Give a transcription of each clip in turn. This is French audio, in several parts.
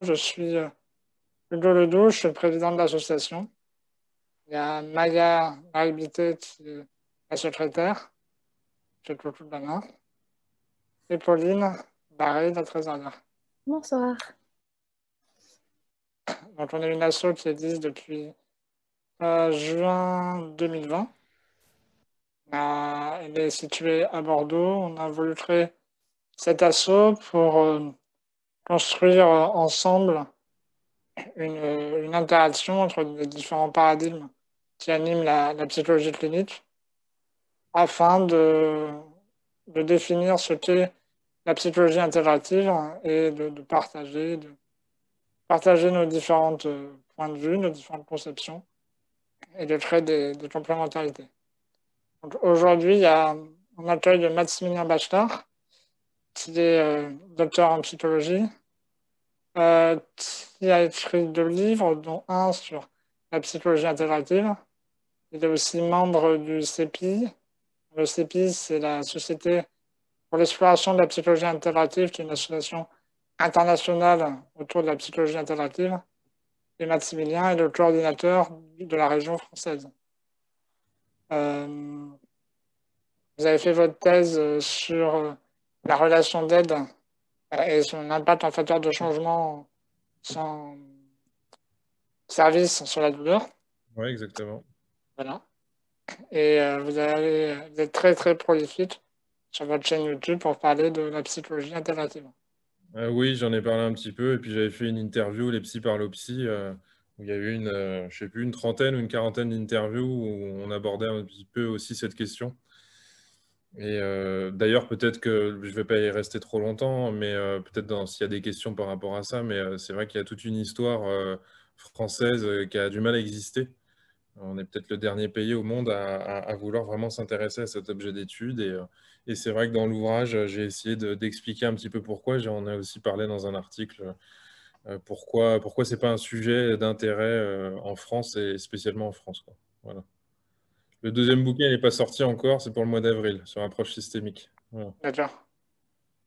Je suis Hugo euh, Ledoux, je suis le président de l'association. Il y a Maya Maribité qui est la secrétaire, qui est le Et Pauline Barré, la trésorière. Bonsoir. Donc on est une asso qui existe depuis euh, juin 2020. elle est située à Bordeaux. On a voulu créer cet asso pour... Euh, construire euh, ensemble une, interaction entre les différents paradigmes qui animent la, psychologie clinique afin de, définir ce qu'est la psychologie intégrative et de, partager, de partager nos différents euh, points de vue, nos différentes conceptions et de créer des, des complémentarités. Aujourd'hui, on de Maximilien Bachelard, qui est euh, docteur en psychologie, euh, qui a écrit deux livres, dont un sur la psychologie intégrative. Il est aussi membre du CEPI. Le CEPI, c'est la Société pour l'exploration de la psychologie intégrative, qui est une association internationale autour de la psychologie intégrative. Et Maximilien est le coordinateur de la région française. Euh, vous avez fait votre thèse sur la relation d'aide et son impact en facteur de changement sans service sur la douleur. Oui, exactement. Voilà. Et euh, vous, allez, vous êtes très très prolifique sur votre chaîne YouTube pour parler de la psychologie alternative. Euh, oui, j'en ai parlé un petit peu et puis j'avais fait une interview, les psy par aux psy, euh, où il y a eu une, je sais plus, une trentaine ou une quarantaine d'interviews où on abordait un petit peu aussi cette question. Et euh, d'ailleurs, peut-être que je ne vais pas y rester trop longtemps, mais euh, peut-être s'il y a des questions par rapport à ça, mais euh, c'est vrai qu'il y a toute une histoire française qui a du mal à exister. On est peut-être le dernier pays au monde à, vouloir vraiment s'intéresser à cet objet d'étude. Et, c'est vrai que dans l'ouvrage, j'ai essayé d'expliquer un petit peu pourquoi. J'en ai aussi parlé dans un article pourquoi pourquoi c'est pas un sujet d'intérêt en France et spécialement en France. Voilà. Le deuxième bouquin n'est pas sorti encore, c'est pour le mois d'avril, sur approche systémique. D'accord.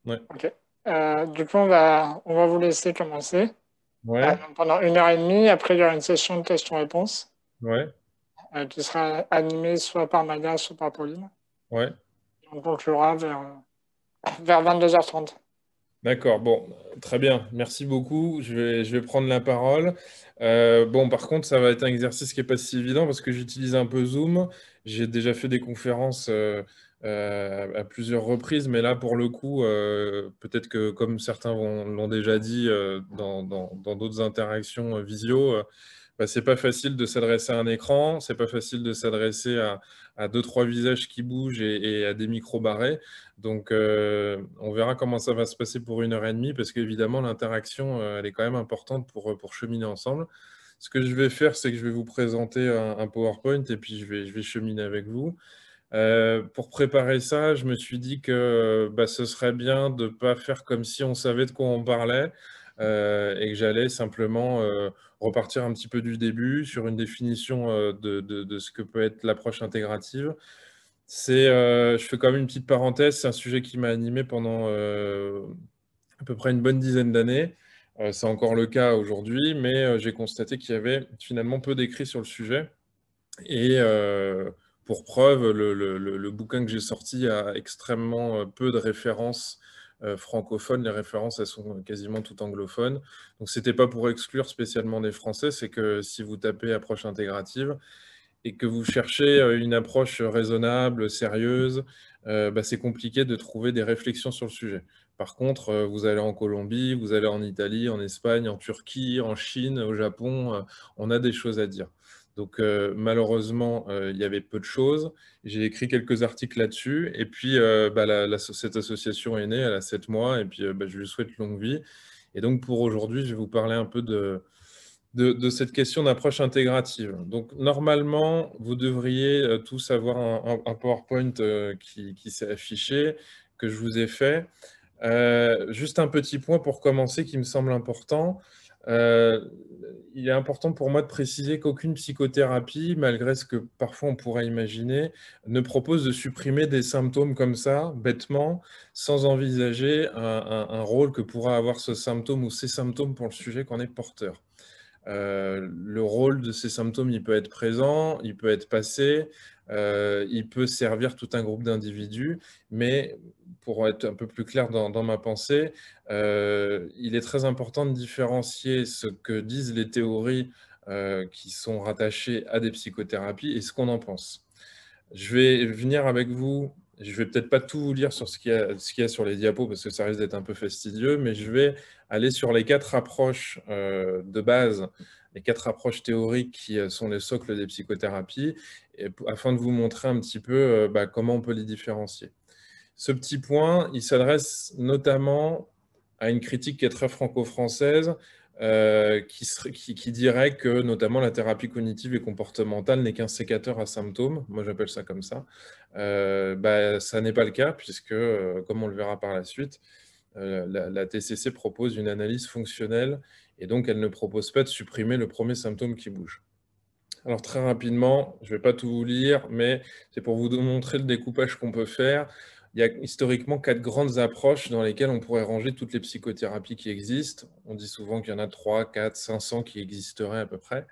Ok. Euh, du coup, on va, on va vous laisser commencer. Euh, pendant une heure et demie, après, il y aura une session de questions-réponses. Ouais. Euh, qui sera animée soit par Maga, soit par Pauline. On conclura vers, vers 22h30. D'accord, bon, très bien, merci beaucoup. Je vais, je vais prendre la parole. Euh, bon, par contre, ça va être un exercice qui n'est pas si évident parce que j'utilise un peu Zoom. J'ai déjà fait des conférences euh, euh, à plusieurs reprises, mais là, pour le coup, peut-être que comme certains l'ont déjà dit dans d'autres interactions visio, ce bah, c'est pas facile de s'adresser à un écran, c'est pas facile de s'adresser à, deux, trois visages qui bougent et, à des micros barrés. Donc, euh, on verra comment ça va se passer pour une heure et demie, parce qu'évidemment, l'interaction, euh, elle est quand même importante euh, pour, cheminer ensemble. Ce que je vais faire, c'est que je vais vous présenter un, PowerPoint et puis je vais, cheminer avec vous. pour préparer ça, je me suis dit que bah, ce serait bien de ne pas faire comme si on savait de quoi on parlait, euh, et que j'allais simplement euh, repartir un petit peu du début sur une définition euh, de, ce que peut être l'approche intégrative. C'est, je fais quand même une petite parenthèse, c'est un sujet qui m'a animé pendant à peu près une bonne dizaine d'années. c'est encore le cas aujourd'hui, mais j'ai constaté qu'il y avait finalement peu d'écrits sur le sujet. Et pour preuve, le, bouquin que j'ai sorti a extrêmement peu de références euh, francophones, les références, elles sont euh, quasiment toutes anglophones. Donc, ce n'était pas pour exclure spécialement des Français, c'est que si vous tapez approche intégrative et que vous cherchez euh, une approche raisonnable, sérieuse, bah, c'est compliqué de trouver des réflexions sur le sujet. Par contre, vous allez en Colombie, vous allez en Italie, en Espagne, en Turquie, en Chine, au Japon, on a des choses à dire. Donc euh, malheureusement, euh, il y avait peu de choses. J'ai écrit quelques articles là-dessus. Et puis, euh, bah, cette association est née, elle a 7 mois. Et puis, bah, je lui souhaite longue vie. Et donc, pour aujourd'hui, je vais vous parler un peu de, cette question d'approche intégrative. Donc, normalement, vous devriez tous avoir un, PowerPoint qui s'est affiché, que je vous ai fait. juste un petit point pour commencer qui me semble important euh, il est important pour moi de préciser qu'aucune psychothérapie, malgré ce que parfois on pourrait imaginer, ne propose de supprimer des symptômes comme ça, bêtement, sans envisager un rôle que pourra avoir ce symptôme ou ces symptômes pour le sujet qu'on est porteur. Euh, le rôle de ces symptômes, il peut être présent, il peut être passé, euh, il peut servir tout un groupe d'individus, mais pour être un peu plus clair dans, ma pensée, euh, il est très important de différencier ce que disent les théories qui sont rattachées à des psychothérapies et ce qu'on en pense. Je vais venir avec vous je ne vais peut-être pas tout vous lire sur ce qu'il y, a sur les diapos parce que ça risque d'être un peu fastidieux, mais je vais aller sur les quatre approches euh, de base, les quatre approches théoriques qui euh, sont les socles des psychothérapies, afin de vous montrer un petit peu euh, bah, comment on peut les différencier. Ce petit point, il s'adresse notamment à une critique qui est très franco-française, qui, dirait que notamment la thérapie cognitive et comportementale n'est qu'un sécateur à symptômes, moi j'appelle ça comme ça, bah, ça n'est pas le cas, puisque, comme on le verra par la suite, euh, la, TCC propose une analyse fonctionnelle et donc elle ne propose pas de supprimer le premier symptôme qui bouge. Alors très rapidement, je ne vais pas tout vous lire, mais c'est pour vous montrer le découpage qu'on peut faire. Il y a historiquement quatre grandes approches dans lesquelles on pourrait ranger toutes les psychothérapies qui existent. On dit souvent qu'il y en a 3, 4, 500 qui existeraient à peu près.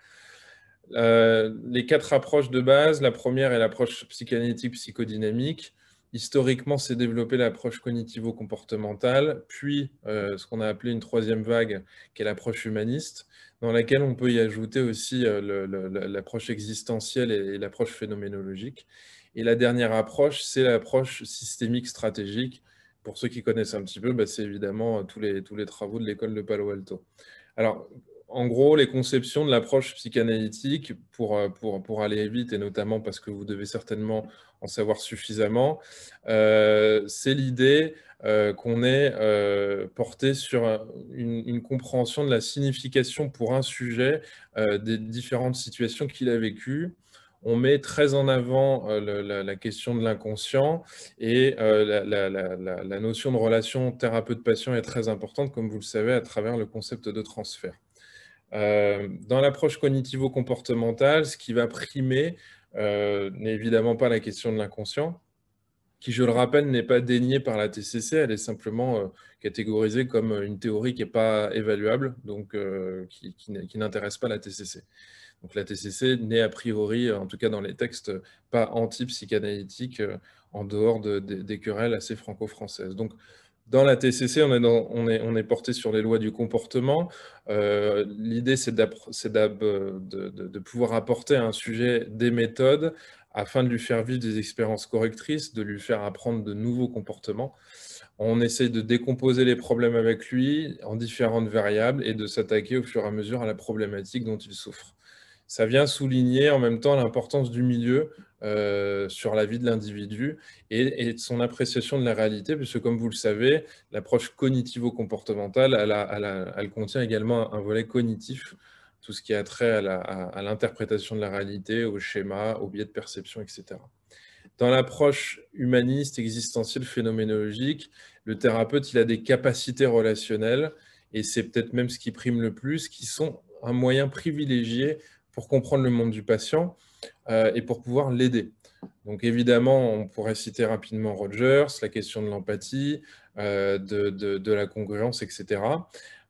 Euh, les quatre approches de base, la première est l'approche psychanalytique psychodynamique. Historiquement, c'est développée l'approche cognitivo-comportementale, puis euh, ce qu'on a appelé une troisième vague, qui est l'approche humaniste, dans laquelle on peut y ajouter aussi euh, l'approche existentielle et, l'approche phénoménologique. Et la dernière approche, c'est l'approche systémique stratégique. Pour ceux qui connaissent un petit peu, bah, c'est évidemment euh, tous les, tous les travaux de l'école de Palo Alto. Alors, en gros, les conceptions de l'approche psychanalytique, euh, pour, aller vite, et notamment parce que vous devez certainement en savoir suffisamment, euh, c'est l'idée euh, qu'on est porté sur une, compréhension de la signification pour un sujet des différentes situations qu'il a vécues on met très en avant la, question de l'inconscient et la, notion de relation thérapeute-patient est très importante, comme vous le savez, à travers le concept de transfert. Euh, dans l'approche cognitivo-comportementale, ce qui va primer euh, n'est évidemment pas la question de l'inconscient, qui, je le rappelle, n'est pas déniée par la TCC, elle est simplement euh, catégorisée comme une théorie qui n'est pas évaluable, donc qui, n'intéresse pas la TCC. Donc la TCC n'est a priori, en tout cas dans les textes, pas anti-psychanalytique, en dehors des querelles assez franco-françaises. Donc dans la TCC, on est, porté sur les lois du comportement. Euh, l'idée, c'est euh, de, de, pouvoir apporter à un sujet des méthodes afin de lui faire vivre des expériences correctrices, de lui faire apprendre de nouveaux comportements. On essaye de décomposer les problèmes avec lui en différentes variables et de s'attaquer au fur et à mesure à la problématique dont il souffre ça vient souligner en même temps l'importance du milieu euh, sur la vie de l'individu et, de son appréciation de la réalité, puisque comme vous le savez, l'approche cognitivo-comportementale, elle, contient également un, volet cognitif, tout ce qui a trait à l'interprétation de la réalité, au schéma, au biais de perception, etc. Dans l'approche humaniste, existentielle, phénoménologique, le thérapeute, il a des capacités relationnelles, et c'est peut-être même ce qui prime le plus, qui sont un moyen privilégié pour comprendre le monde du patient euh, et pour pouvoir l'aider. Donc évidemment, on pourrait citer rapidement Rogers, la question de l'empathie, euh, de, la congruence, etc.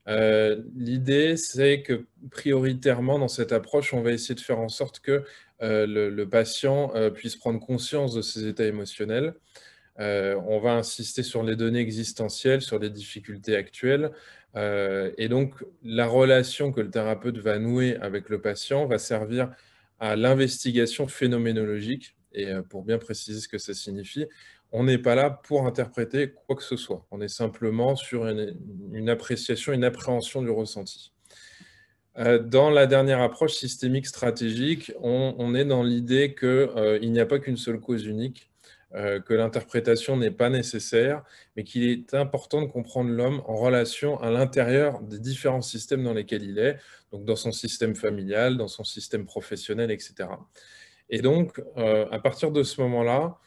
Euh, l'idée, c'est que prioritairement dans cette approche, on va essayer de faire en sorte que le, patient puisse prendre conscience de ses états émotionnels, euh, on va insister sur les données existentielles, sur les difficultés actuelles. Euh, et donc, la relation que le thérapeute va nouer avec le patient va servir à l'investigation phénoménologique. Et euh, pour bien préciser ce que ça signifie, on n'est pas là pour interpréter quoi que ce soit. On est simplement sur une, appréciation, une appréhension du ressenti. dans la dernière approche systémique stratégique, on, est dans l'idée qu'il n'y a pas qu'une seule cause unique euh, que l'interprétation n'est pas nécessaire, mais qu'il est important de comprendre l'homme en relation à l'intérieur des différents systèmes dans lesquels il est, donc dans son système familial, dans son système professionnel, etc. Et donc, euh, à partir de ce moment-là,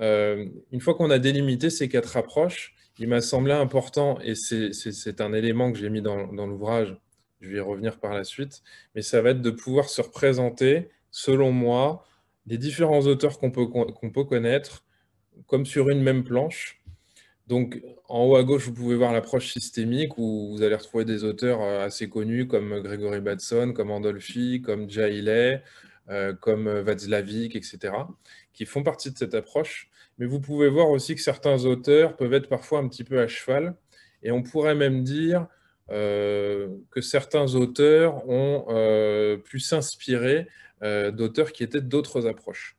euh, une fois qu'on a délimité ces quatre approches, il m'a semblé important, et c'est un élément que j'ai mis dans, l'ouvrage, je vais y revenir par la suite, mais ça va être de pouvoir se représenter, selon moi, les différents auteurs qu'on peut, peut connaître, comme sur une même planche. Donc, en haut à gauche, vous pouvez voir l'approche systémique où vous allez retrouver des auteurs euh, assez connus comme Gregory Batson, comme Andolfi, comme Jailet, euh, comme Václavic, etc., qui font partie de cette approche. Mais vous pouvez voir aussi que certains auteurs peuvent être parfois un petit peu à cheval. Et on pourrait même dire euh, que certains auteurs ont pu s'inspirer d'auteurs qui étaient d'autres approches.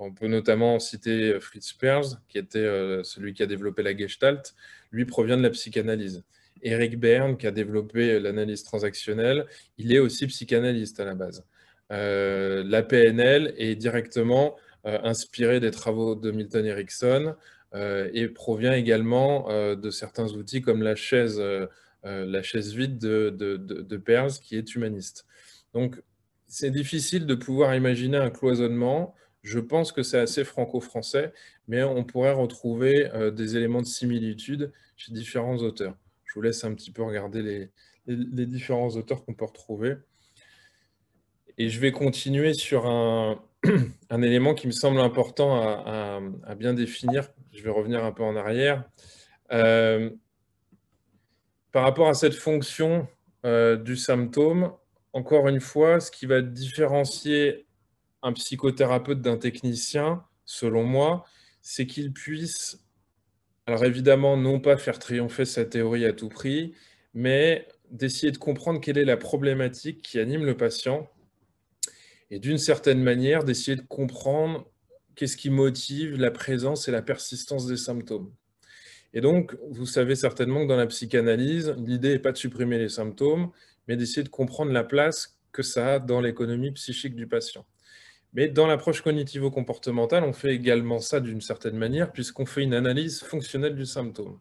On peut notamment citer euh, Fritz Perls, qui était euh, celui qui a développé la Gestalt. Lui provient de la psychanalyse. Eric Bern, qui a développé euh, l'analyse transactionnelle, il est aussi psychanalyste à la base. la PNL est directement inspirée des travaux de Milton Erickson et provient également de certains outils comme la chaise, vide de Perls, qui est humaniste. Donc, c'est difficile de pouvoir imaginer un cloisonnement je pense que c'est assez franco-français, mais on pourrait retrouver euh, des éléments de similitude chez différents auteurs. Je vous laisse un petit peu regarder les, différents auteurs qu'on peut retrouver. Et je vais continuer sur un, élément qui me semble important à, bien définir. Je vais revenir un peu en arrière. Euh, par rapport à cette fonction euh, du symptôme, encore une fois, ce qui va différencier un psychothérapeute d'un technicien, selon moi, c'est qu'il puisse, alors évidemment, non pas faire triompher sa théorie à tout prix, mais d'essayer de comprendre quelle est la problématique qui anime le patient et d'une certaine manière d'essayer de comprendre qu'est-ce qui motive la présence et la persistance des symptômes. Et donc, vous savez certainement que dans la psychanalyse, l'idée n'est pas de supprimer les symptômes, mais d'essayer de comprendre la place que ça a dans l'économie psychique du patient. Mais dans l'approche cognitivo-comportementale, on fait également ça d'une certaine manière, puisqu'on fait une analyse fonctionnelle du symptôme.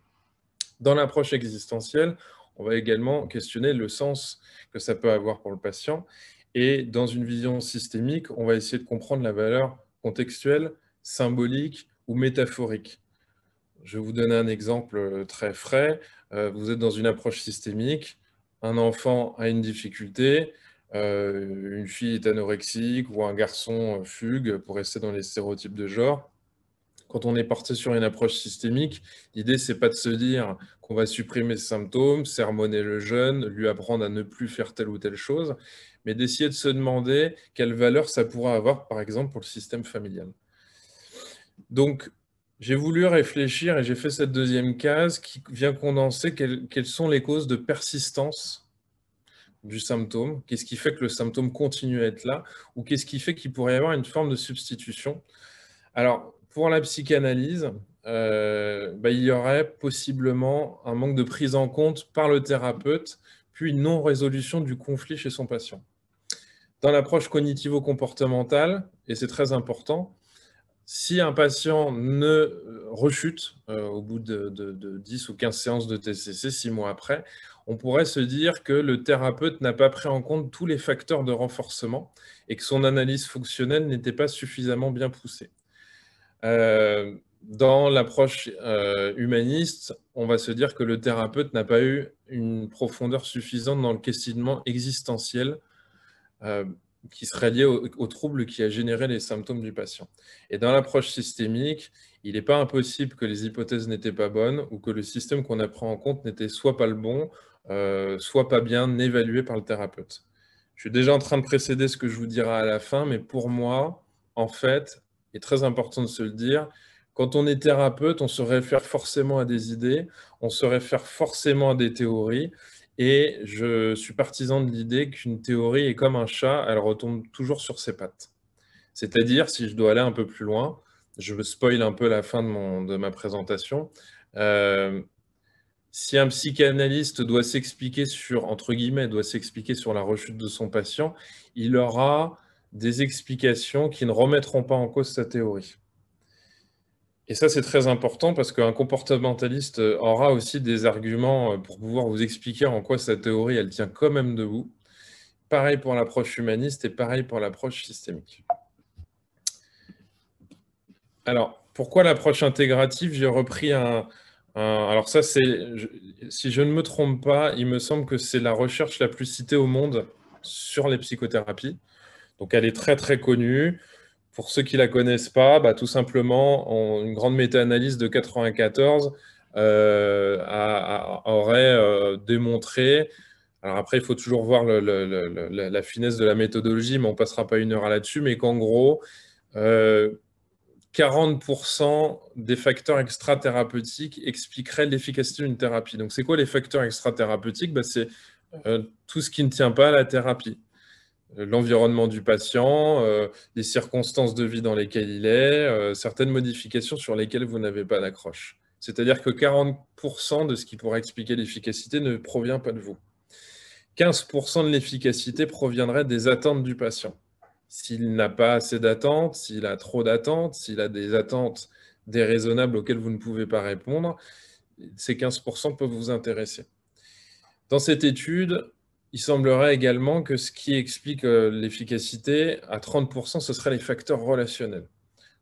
Dans l'approche existentielle, on va également questionner le sens que ça peut avoir pour le patient. Et dans une vision systémique, on va essayer de comprendre la valeur contextuelle, symbolique ou métaphorique. Je vais vous donner un exemple euh, très frais. Euh, vous êtes dans une approche systémique. Un enfant a une difficulté. Euh, une fille est anorexique ou un garçon euh, fugue, pour rester dans les stéréotypes de genre. Quand on est porté sur une approche systémique, l'idée, c'est pas de se dire qu'on va supprimer ses symptômes, sermonner le jeune, lui apprendre à ne plus faire telle ou telle chose, mais d'essayer de se demander quelle valeur ça pourra avoir, par exemple, pour le système familial. Donc, j'ai voulu réfléchir et j'ai fait cette deuxième case qui vient condenser quelles, sont les causes de persistance du symptôme Qu'est-ce qui fait que le symptôme continue à être là Ou qu'est-ce qui fait qu'il pourrait y avoir une forme de substitution Alors, pour la psychanalyse, euh, bah, il y aurait possiblement un manque de prise en compte par le thérapeute, puis une non-résolution du conflit chez son patient. Dans l'approche cognitivo-comportementale, et c'est très important, si un patient ne rechute euh, au bout de, de, 10 ou 15 séances de TCC, 6 mois après, on pourrait se dire que le thérapeute n'a pas pris en compte tous les facteurs de renforcement et que son analyse fonctionnelle n'était pas suffisamment bien poussée. Euh, dans l'approche euh, humaniste, on va se dire que le thérapeute n'a pas eu une profondeur suffisante dans le questionnement existentiel euh, qui serait lié au, trouble qui a généré les symptômes du patient. Et dans l'approche systémique, il n'est pas impossible que les hypothèses n'étaient pas bonnes ou que le système qu'on a pris en compte n'était soit pas le bon, euh, soit pas bien évalué par le thérapeute. Je suis déjà en train de précéder ce que je vous dirai à la fin, mais pour moi, en fait, est très important de se le dire, quand on est thérapeute, on se réfère forcément à des idées, on se réfère forcément à des théories, et je suis partisan de l'idée qu'une théorie est comme un chat, elle retombe toujours sur ses pattes. C'est-à-dire, si je dois aller un peu plus loin, je spoil un peu la fin de, mon, de ma présentation, euh, si un psychanalyste doit s'expliquer sur, entre guillemets, doit s'expliquer sur la rechute de son patient, il aura des explications qui ne remettront pas en cause sa théorie. Et ça, c'est très important parce qu'un comportementaliste aura aussi des arguments euh, pour pouvoir vous expliquer en quoi sa théorie, elle tient quand même debout. Pareil pour l'approche humaniste et pareil pour l'approche systémique. Alors, pourquoi l'approche intégrative J'ai repris un, euh, alors ça, c'est, si je ne me trompe pas, il me semble que c'est la recherche la plus citée au monde sur les psychothérapies. Donc elle est très très connue. Pour ceux qui la connaissent pas, bah, tout simplement, une grande méta-analyse de 94 euh, aurait euh, démontré. Alors après, il faut toujours voir la, finesse de la méthodologie, mais on passera pas une heure là-dessus. Mais qu'en gros, 40% des facteurs extra-thérapeutiques expliqueraient l'efficacité d'une thérapie. Donc, c'est quoi les facteurs extra-thérapeutiques bah, C'est euh, tout ce qui ne tient pas à la thérapie. Euh, l'environnement du patient, euh, les circonstances de vie dans lesquelles il est, certaines modifications sur lesquelles vous n'avez pas d'accroche. C'est-à-dire que 40% de ce qui pourrait expliquer l'efficacité ne provient pas de vous. 15% de l'efficacité proviendrait des attentes du patient. S'il n'a pas assez d'attentes, s'il a trop d'attentes, s'il a des attentes déraisonnables auxquelles vous ne pouvez pas répondre, ces 15% peuvent vous intéresser. Dans cette étude, il semblerait également que ce qui explique euh, l'efficacité à 30%, ce seraient les facteurs relationnels.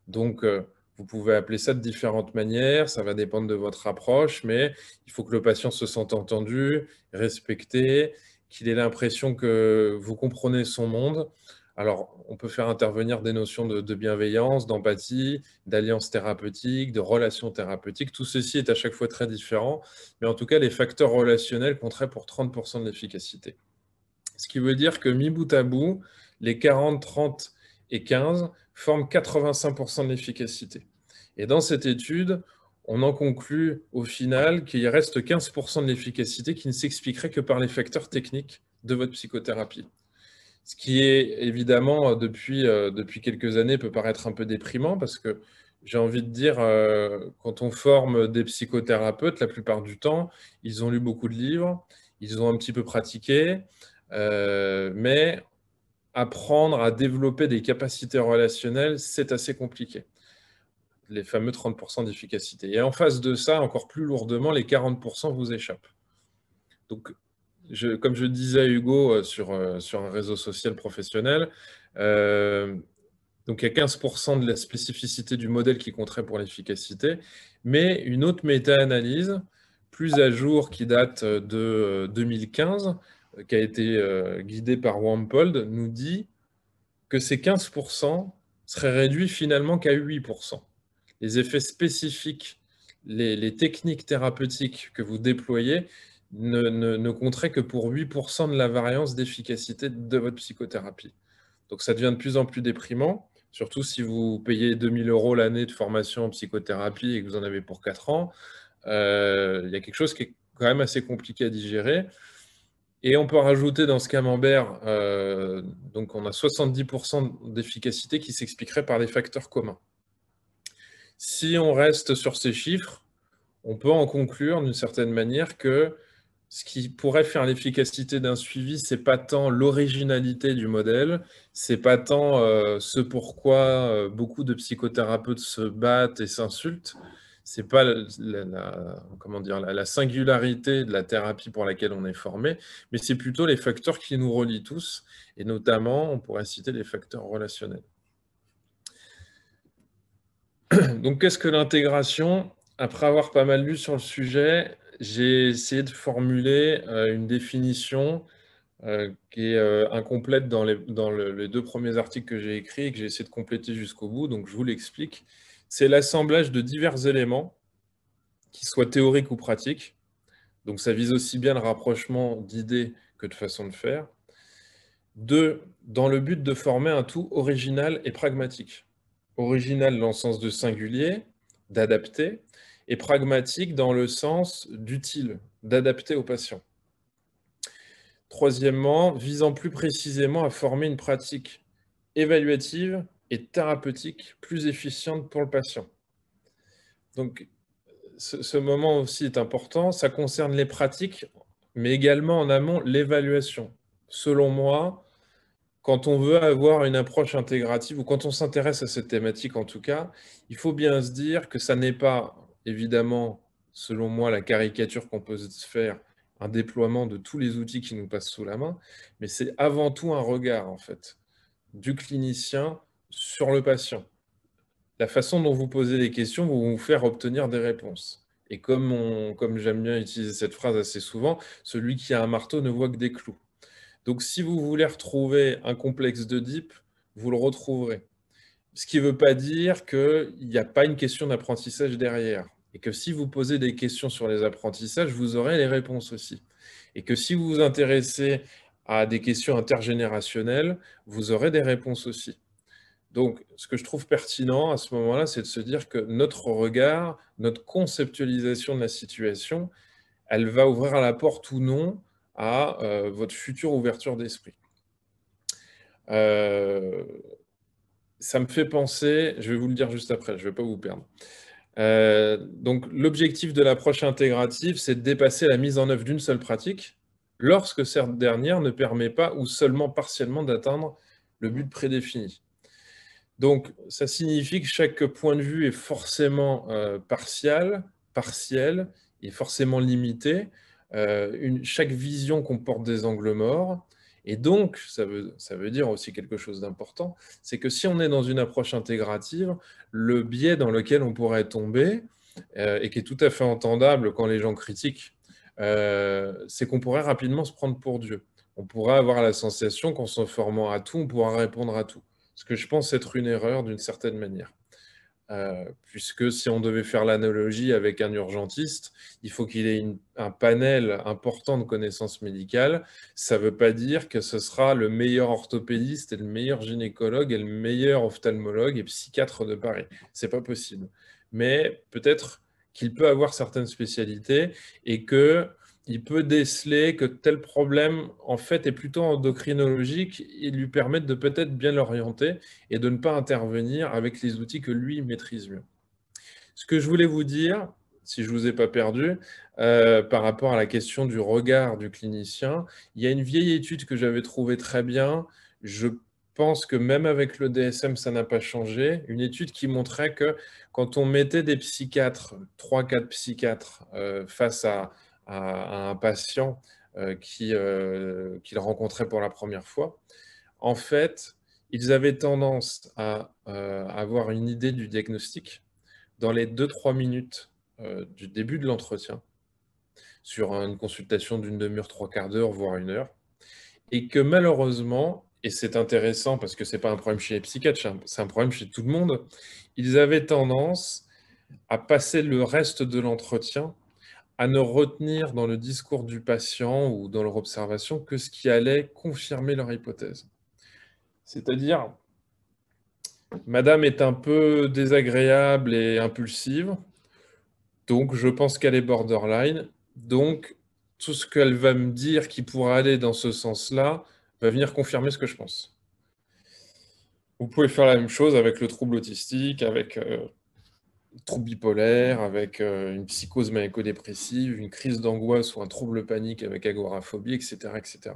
Donc, euh, vous pouvez appeler ça de différentes manières, ça va dépendre de votre approche, mais il faut que le patient se sente entendu, respecté, qu'il ait l'impression que vous comprenez son monde. Alors, on peut faire intervenir des notions de, bienveillance, d'empathie, d'alliance thérapeutique, de relation thérapeutique. Tout ceci est à chaque fois très différent, mais en tout cas, les facteurs relationnels compteraient pour 30% de l'efficacité. Ce qui veut dire que, mi bout à bout, les 40, 30 et 15 forment 85% de l'efficacité. Et dans cette étude, on en conclut au final qu'il reste 15% de l'efficacité qui ne s'expliquerait que par les facteurs techniques de votre psychothérapie. Ce qui est évidemment, euh, depuis, euh, depuis quelques années, peut paraître un peu déprimant parce que j'ai envie de dire, euh, quand on forme des psychothérapeutes, la plupart du temps, ils ont lu beaucoup de livres, ils ont un petit peu pratiqué, mais apprendre à développer des capacités relationnelles, c'est assez compliqué. Les fameux 30% d'efficacité. Et en face de ça, encore plus lourdement, les 40% vous échappent. Donc comme je disais à Hugo euh, sur, euh, sur un réseau social professionnel, euh, donc il y a 15% de la spécificité du modèle qui compterait pour l'efficacité, mais une autre méta-analyse plus à jour qui date de 2015, qui a été guidée par Wampold, nous dit que ces 15% seraient réduits finalement qu'à 8%. Les effets spécifiques, les techniques thérapeutiques que vous déployez ne, compterait que pour 8% de la variance d'efficacité de votre psychothérapie. Donc ça devient de plus en plus déprimant, surtout si vous payez 2000 euros l'année de formation en psychothérapie et que vous en avez pour 4 ans. Euh, il y a quelque chose qui est quand même assez compliqué à digérer. Et on peut rajouter dans ce camembert, euh, donc on a 70% d'efficacité qui s'expliquerait par des facteurs communs. Si on reste sur ces chiffres, on peut en conclure d'une certaine manière que ce qui pourrait faire l'efficacité d'un suivi, c'est pas tant l'originalité du modèle, c'est pas tant euh, ce pourquoi euh, beaucoup de psychothérapeutes se battent et s'insultent, c'est pas la, comment dire, la, singularité de la thérapie pour laquelle on est formé, mais c'est plutôt les facteurs qui nous relient tous, et notamment, on pourrait citer les facteurs relationnels. Donc, qu'est-ce que l'intégration Après avoir pas mal lu sur le sujet, j'ai essayé de formuler euh, une définition euh, qui est euh, incomplète dans, les, deux premiers articles que j'ai écrits et que j'ai essayé de compléter jusqu'au bout, donc je vous l'explique. C'est l'assemblage de divers éléments, qu'ils soient théoriques ou pratiques. Donc ça vise aussi bien le rapprochement d'idées que de façon de faire. Deux, dans le but de former un tout original et pragmatique. Original dans le sens de singulier, d'adapter, et pragmatique dans le sens d'utile, d'adapter aux patients. Troisièmement, visant plus précisément à former une pratique évaluative et thérapeutique plus efficiente pour le patient. Donc, ce, ce moment aussi est important. Ça concerne les pratiques, mais également en amont l'évaluation. Selon moi, quand on veut avoir une approche intégrative ou quand on s'intéresse à cette thématique en tout cas, il faut bien se dire que ça n'est pas évidemment, selon moi, la caricature qu'on peut se faire, un déploiement de tous les outils qui nous passent sous la main, mais c'est avant tout un regard, en fait, du clinicien sur le patient. La façon dont vous posez les questions va vous faire obtenir des réponses. Et comme, comme j'aime bien utiliser cette phrase assez souvent, celui qui a un marteau ne voit que des clous. Donc si vous voulez retrouver un complexe de DIP, vous le retrouverez. Ce qui ne veut pas dire qu'il n'y a pas une question d'apprentissage derrière et que si vous posez des questions sur les apprentissages, vous aurez les réponses aussi. Et que si vous vous intéressez à des questions intergénérationnelles, vous aurez des réponses aussi. Donc, ce que je trouve pertinent à ce moment-là, c'est de se dire que notre regard, notre conceptualisation de la situation, elle va ouvrir la porte ou non à euh, votre future ouverture d'esprit. Euh, ça me fait penser, je vais vous le dire juste après, je ne vais pas vous perdre. Euh, donc l'objectif de l'approche intégrative, c'est de dépasser la mise en œuvre d'une seule pratique lorsque cette dernière ne permet pas ou seulement partiellement d'atteindre le but prédéfini. Donc ça signifie que chaque point de vue est forcément euh, partial, partiel, et forcément limité. Euh, chaque vision comporte des angles morts. Et donc, ça veut, dire aussi quelque chose d'important, c'est que si on est dans une approche intégrative, le biais dans lequel on pourrait tomber, euh, et qui est tout à fait entendable quand les gens critiquent, euh, c'est qu'on pourrait rapidement se prendre pour Dieu. On pourrait avoir la sensation qu'en se formant à tout, on pourra répondre à tout. Ce que je pense être une erreur d'une certaine manière. Euh, puisque si on devait faire l'analogie avec un urgentiste, il faut qu'il ait un panel important de connaissances médicales. Ça ne veut pas dire que ce sera le meilleur orthopédiste et le meilleur gynécologue et le meilleur ophtalmologue et psychiatre de Paris. C'est pas possible. Mais peut-être qu'il peut avoir certaines spécialités et que il peut déceler que tel problème, en fait, est plutôt endocrinologique et lui permettre de peut-être bien l'orienter et de ne pas intervenir avec les outils que lui maîtrise mieux. Ce que je voulais vous dire, si je ne vous ai pas perdu, euh, par rapport à la question du regard du clinicien, il y a une vieille étude que j'avais trouvée très bien. Je pense que même avec le DSM, ça n'a pas changé. Une étude qui montrait que quand on mettait des psychiatres, 3-4 psychiatres, euh, face à à, un patient euh, qui, euh, qu'il rencontrait pour la première fois, en fait, ils avaient tendance à euh, avoir une idée du diagnostic dans les 2-3 minutes du début de l'entretien, sur une consultation d'une demi-heure, trois quarts d'heure, voire une heure, et que malheureusement, et c'est intéressant parce que ce n'est pas un problème chez les psychiatres, c'est un problème chez tout le monde, ils avaient tendance à passer le reste de l'entretien à ne retenir dans le discours du patient ou dans leur observation que ce qui allait confirmer leur hypothèse. C'est-à-dire, Madame est un peu désagréable et impulsive, donc je pense qu'elle est borderline, donc tout ce qu'elle va me dire qui pourra aller dans ce sens-là va venir confirmer ce que je pense. Vous pouvez faire la même chose avec le trouble autistique, avec euh, trouble bipolaire, avec euh, une psychose maléco-dépressive, une crise d'angoisse ou un trouble panique avec agoraphobie, etc., etc.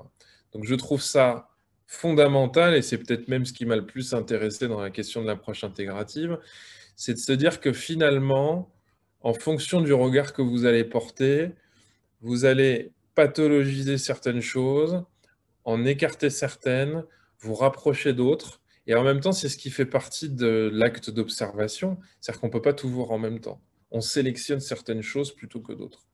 Donc je trouve ça fondamental, et c'est peut-être même ce qui m'a le plus intéressé dans la question de l'approche intégrative, c'est de se dire que finalement, en fonction du regard que vous allez porter, vous allez pathologiser certaines choses, en écarter certaines, vous rapprocher d'autres, et en même temps, c'est ce qui fait partie de l'acte d'observation, c'est-à-dire qu'on ne peut pas tout voir en même temps. On sélectionne certaines choses plutôt que d'autres.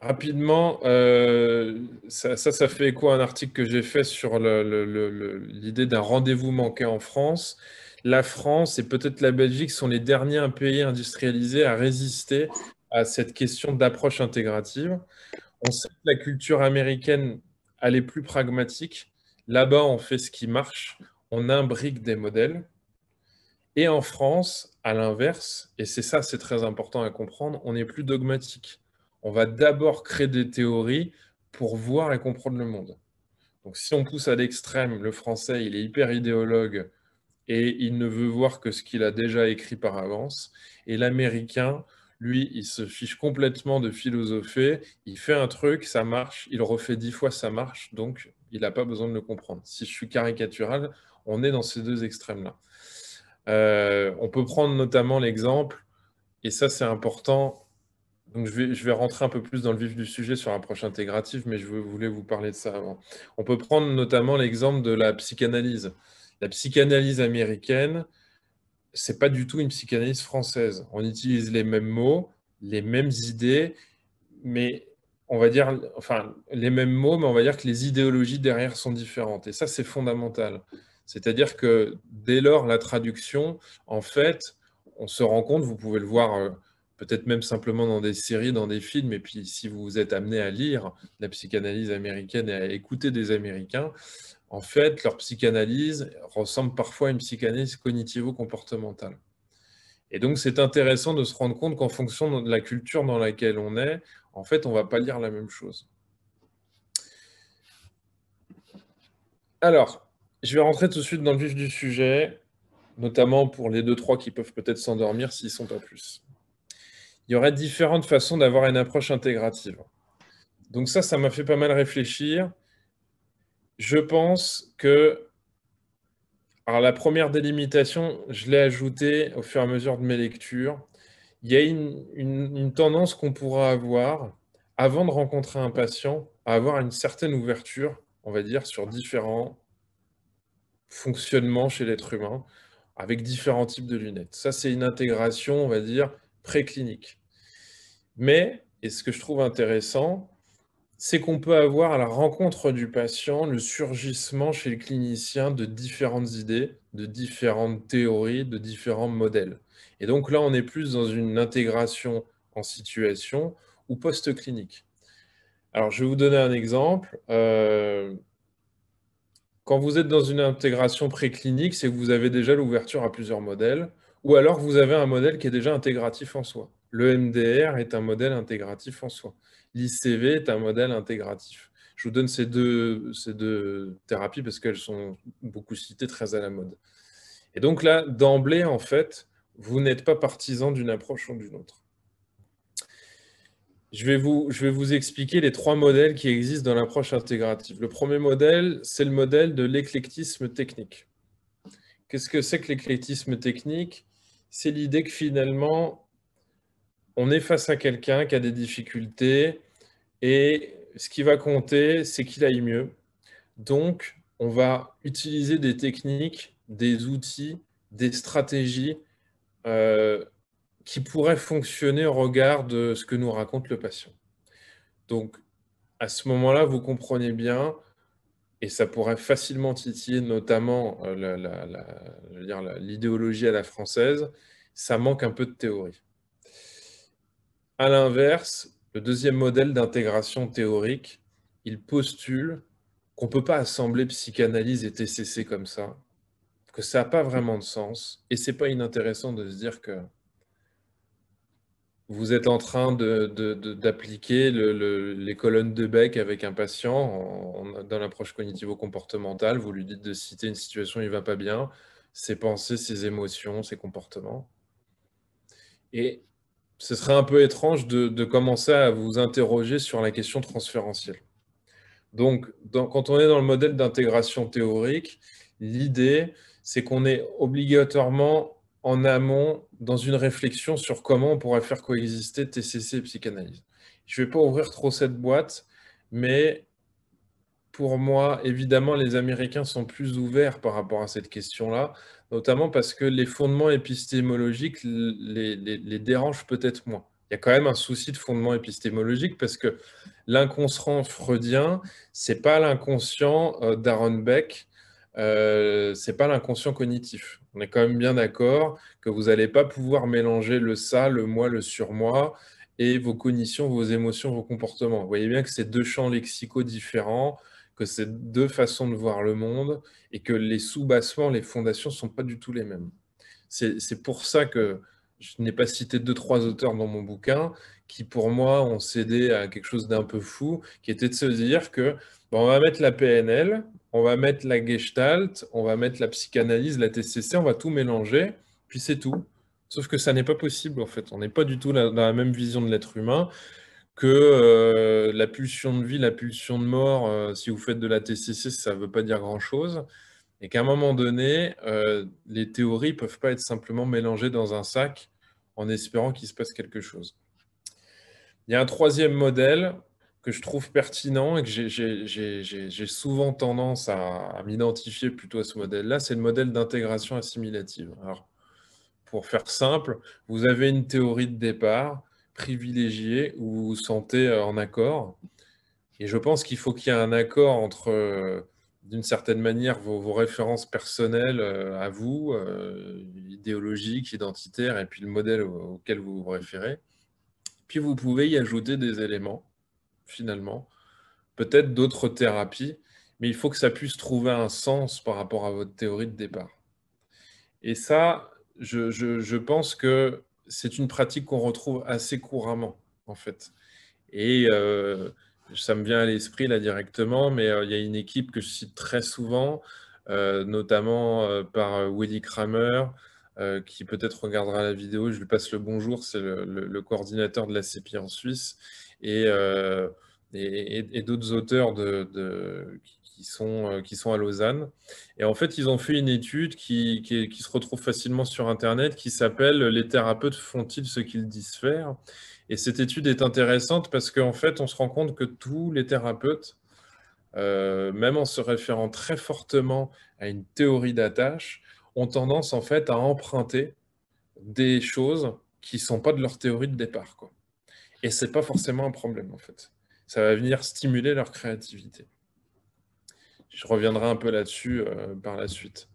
Rapidement, euh, ça, ça, ça, fait écho à un article que j'ai fait sur l'idée d'un rendez-vous manqué en France. La France et peut-être la Belgique sont les derniers pays industrialisés à résister à cette question d'approche intégrative. On sait que la culture américaine, elle est plus pragmatique. Là-bas, on fait ce qui marche, on imbrique des modèles. Et en France, à l'inverse, et c'est ça, c'est très important à comprendre, on est plus dogmatique. On va d'abord créer des théories pour voir et comprendre le monde. Donc si on pousse à l'extrême, le français, il est hyper idéologue et il ne veut voir que ce qu'il a déjà écrit par avance. Et l'américain, lui, il se fiche complètement de philosopher, il fait un truc, ça marche, il refait dix fois, ça marche, donc il n'a pas besoin de le comprendre. Si je suis caricatural, on est dans ces deux extrêmes-là. Euh, on peut prendre notamment l'exemple, et ça c'est important, donc je vais, je vais, rentrer un peu plus dans le vif du sujet sur l'approche intégrative, mais je voulais vous parler de ça avant. On peut prendre notamment l'exemple de la psychanalyse. La psychanalyse américaine, c'est pas du tout une psychanalyse française. On utilise les mêmes mots, les mêmes idées, mais on va dire, enfin, les mêmes mots, mais on va dire que les idéologies derrière sont différentes. Et ça, c'est fondamental. C'est-à-dire que dès lors, la traduction, en fait, on se rend compte, vous pouvez le voir euh, peut-être même simplement dans des séries, dans des films, et puis si vous vous êtes amené à lire la psychanalyse américaine et à écouter des Américains, en fait, leur psychanalyse ressemble parfois à une psychanalyse cognitivo-comportementale. Et donc, c'est intéressant de se rendre compte qu'en fonction de la culture dans laquelle on est, en fait, on ne va pas lire la même chose. Alors, je vais rentrer tout de suite dans le vif du sujet, notamment pour les deux trois qui peuvent peut-être s'endormir s'ils ne sont pas plus. Il y aurait différentes façons d'avoir une approche intégrative. Donc ça, ça m'a fait pas mal réfléchir. Je pense que... Alors la première délimitation, je l'ai ajoutée au fur et à mesure de mes lectures il y a une, tendance qu'on pourra avoir avant de rencontrer un patient à avoir une certaine ouverture, on va dire, sur différents fonctionnements chez l'être humain avec différents types de lunettes. Ça, c'est une intégration, on va dire, préclinique. Mais, et ce que je trouve intéressant, c'est qu'on peut avoir à la rencontre du patient le surgissement chez le clinicien de différentes idées, de différentes théories, de différents modèles. Et donc là, on est plus dans une intégration en situation ou post-clinique. Alors, je vais vous donner un exemple. Euh, quand vous êtes dans une intégration préclinique, c'est que vous avez déjà l'ouverture à plusieurs modèles, ou alors vous avez un modèle qui est déjà intégratif en soi. Le MDR est un modèle intégratif en soi. L'ICV est un modèle intégratif. Je vous donne ces deux, ces deux thérapies parce qu'elles sont beaucoup citées, très à la mode. Et donc là, d'emblée, en fait, vous n'êtes pas partisan d'une approche ou d'une autre. Je vais, vous, expliquer les trois modèles qui existent dans l'approche intégrative. Le premier modèle, c'est le modèle de l'éclectisme technique. Qu'est-ce que c'est que l'éclectisme technique C'est l'idée que finalement, on est face à quelqu'un qui a des difficultés et ce qui va compter, c'est qu'il aille mieux. Donc, on va utiliser des techniques, des outils, des stratégies euh, qui pourrait fonctionner au regard de ce que nous raconte le patient. Donc, à ce moment-là, vous comprenez bien, et ça pourrait facilement titiller notamment euh, l'idéologie à la française, ça manque un peu de théorie. À l'inverse, le deuxième modèle d'intégration théorique, il postule qu'on ne peut pas assembler psychanalyse et TCC comme ça, que ça n'a pas vraiment de sens. Et c'est pas inintéressant de se dire que vous êtes en train d'appliquer les colonnes de bec avec un patient dans l'approche cognitivo-comportementale. Vous lui dites de citer une situation où il ne va pas bien, ses pensées, ses émotions, ses comportements. Et ce serait un peu étrange de, commencer à vous interroger sur la question transférentielle. Donc, quand on est dans le modèle d'intégration théorique, l'idée, c'est qu'on est obligatoirement en amont dans une réflexion sur comment on pourrait faire coexister TCC et psychanalyse. Je ne vais pas ouvrir trop cette boîte, mais pour moi, évidemment, les Américains sont plus ouverts par rapport à cette question-là, notamment parce que les fondements épistémologiques les, dérangent peut-être moins. Il y a quand même un souci de fondement épistémologique parce que l'inconscient freudien, c'est pas l'inconscient euh, d'Aaron Beck euh, c'est pas l'inconscient cognitif. On est quand même bien d'accord que vous n'allez pas pouvoir mélanger le ça, le moi, le surmoi et vos cognitions, vos émotions, vos comportements. Vous voyez bien que c'est deux champs lexicaux différents, que c'est deux façons de voir le monde et que les sous-bassements, les fondations ne sont pas du tout les mêmes. C'est pour ça que je n'ai pas cité deux, trois auteurs dans mon bouquin qui, pour moi, ont cédé à quelque chose d'un peu fou, qui était de se dire que ben, on va mettre la PNL, on va mettre la gestalt, on va mettre la psychanalyse, la TCC, on va tout mélanger, puis c'est tout. Sauf que ça n'est pas possible en fait. On n'est pas du tout dans la même vision de l'être humain que euh, la pulsion de vie, la pulsion de mort, euh, si vous faites de la TCC, ça ne veut pas dire grand-chose. Et qu'à un moment donné, euh, les théories ne peuvent pas être simplement mélangées dans un sac en espérant qu'il se passe quelque chose. Il y a un troisième modèle que je trouve pertinent et que j'ai souvent tendance à, m'identifier plutôt à ce modèle-là, c'est le modèle d'intégration assimilative. Alors, pour faire simple, vous avez une théorie de départ privilégiée où vous vous sentez euh, en accord. Et je pense qu'il faut qu'il y ait un accord entre, euh, d'une certaine manière, vos, références personnelles euh, à vous, idéologiques, identitaires, et puis le modèle auquel vous vous référez. Puis vous pouvez y ajouter des éléments finalement, peut-être d'autres thérapies, mais il faut que ça puisse trouver un sens par rapport à votre théorie de départ. Et ça, je, pense que c'est une pratique qu'on retrouve assez couramment, en fait. Et euh, ça me vient à l'esprit là directement, mais euh, il y a une équipe que je cite très souvent, euh, notamment par Willy Kramer, qui peut-être regardera la vidéo. Je lui passe le bonjour, c'est le, le, coordinateur de la CEPI en Suisse. Euh, et, d'autres auteurs qui, sont, euh, qui sont à Lausanne. Et en fait, ils ont fait une étude qui, se retrouve facilement sur Internet qui s'appelle Les thérapeutes font-ils ce qu'ils disent faire Et cette étude est intéressante parce qu'en fait, on se rend compte que tous les thérapeutes, euh, même en se référant très fortement à une théorie d'attache, ont tendance en fait à emprunter des choses qui ne sont pas de leur théorie de départ. Quoi. Et c'est pas forcément un problème, en fait. Ça va venir stimuler leur créativité. Je reviendrai un peu là-dessus euh, par la suite.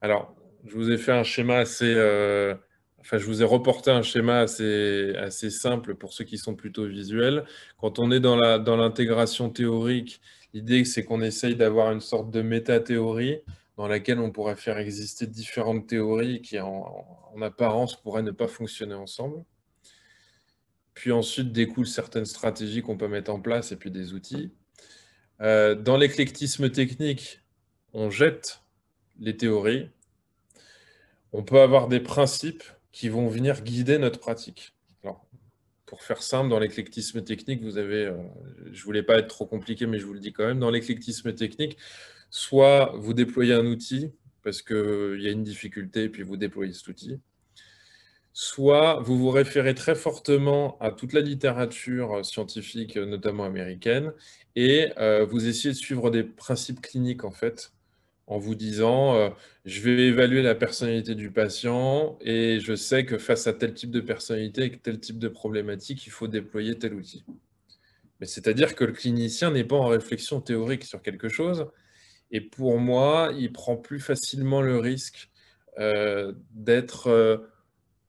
Alors, je vous ai fait un schéma assez. Euh, enfin, je vous ai reporté un schéma assez, assez simple pour ceux qui sont plutôt visuels. Quand on est dans l'intégration dans théorique, l'idée c'est qu'on essaye d'avoir une sorte de méta-théorie dans laquelle on pourrait faire exister différentes théories qui, en apparence, pourraient ne pas fonctionner ensemble. Puis ensuite découlent certaines stratégies qu'on peut mettre en place et puis des outils. Euh, dans l'éclectisme technique, on jette les théories. On peut avoir des principes qui vont venir guider notre pratique. Alors, pour faire simple, dans l'éclectisme technique, vous avez, euh, je voulais pas être trop compliqué, mais je vous le dis quand même, dans l'éclectisme technique, soit vous déployez un outil parce qu'il euh, y a une difficulté, puis vous déployez cet outil soit vous vous référez très fortement à toute la littérature euh, scientifique, euh, notamment américaine, et euh, vous essayez de suivre des principes cliniques en fait, en vous disant je vais évaluer la personnalité du patient et je sais que face à tel type de personnalité et tel type de problématique, il faut déployer tel outil. Mais c'est-à-dire que le clinicien n'est pas en réflexion théorique sur quelque chose, et pour moi, il prend plus facilement le risque d'être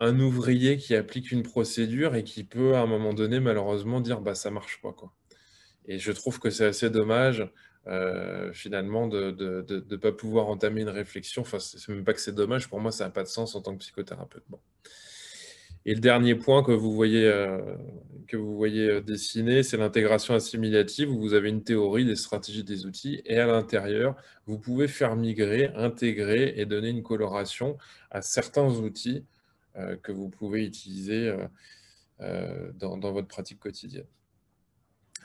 un ouvrier qui applique une procédure et qui peut à un moment donné malheureusement dire bah ça marche pas quoi. Et je trouve que c'est assez dommage euh, finalement de ne pas pouvoir entamer une réflexion. Enfin, c'est même pas que c'est dommage, pour moi ça n'a pas de sens en tant que psychothérapeute. Et le dernier point que vous voyez, euh, que vous voyez euh, dessiné, c'est l'intégration assimilative, où vous avez une théorie, des stratégies, des outils, et à l'intérieur, vous pouvez faire migrer, intégrer et donner une coloration à certains outils euh, que vous pouvez utiliser euh, euh, dans, votre pratique quotidienne.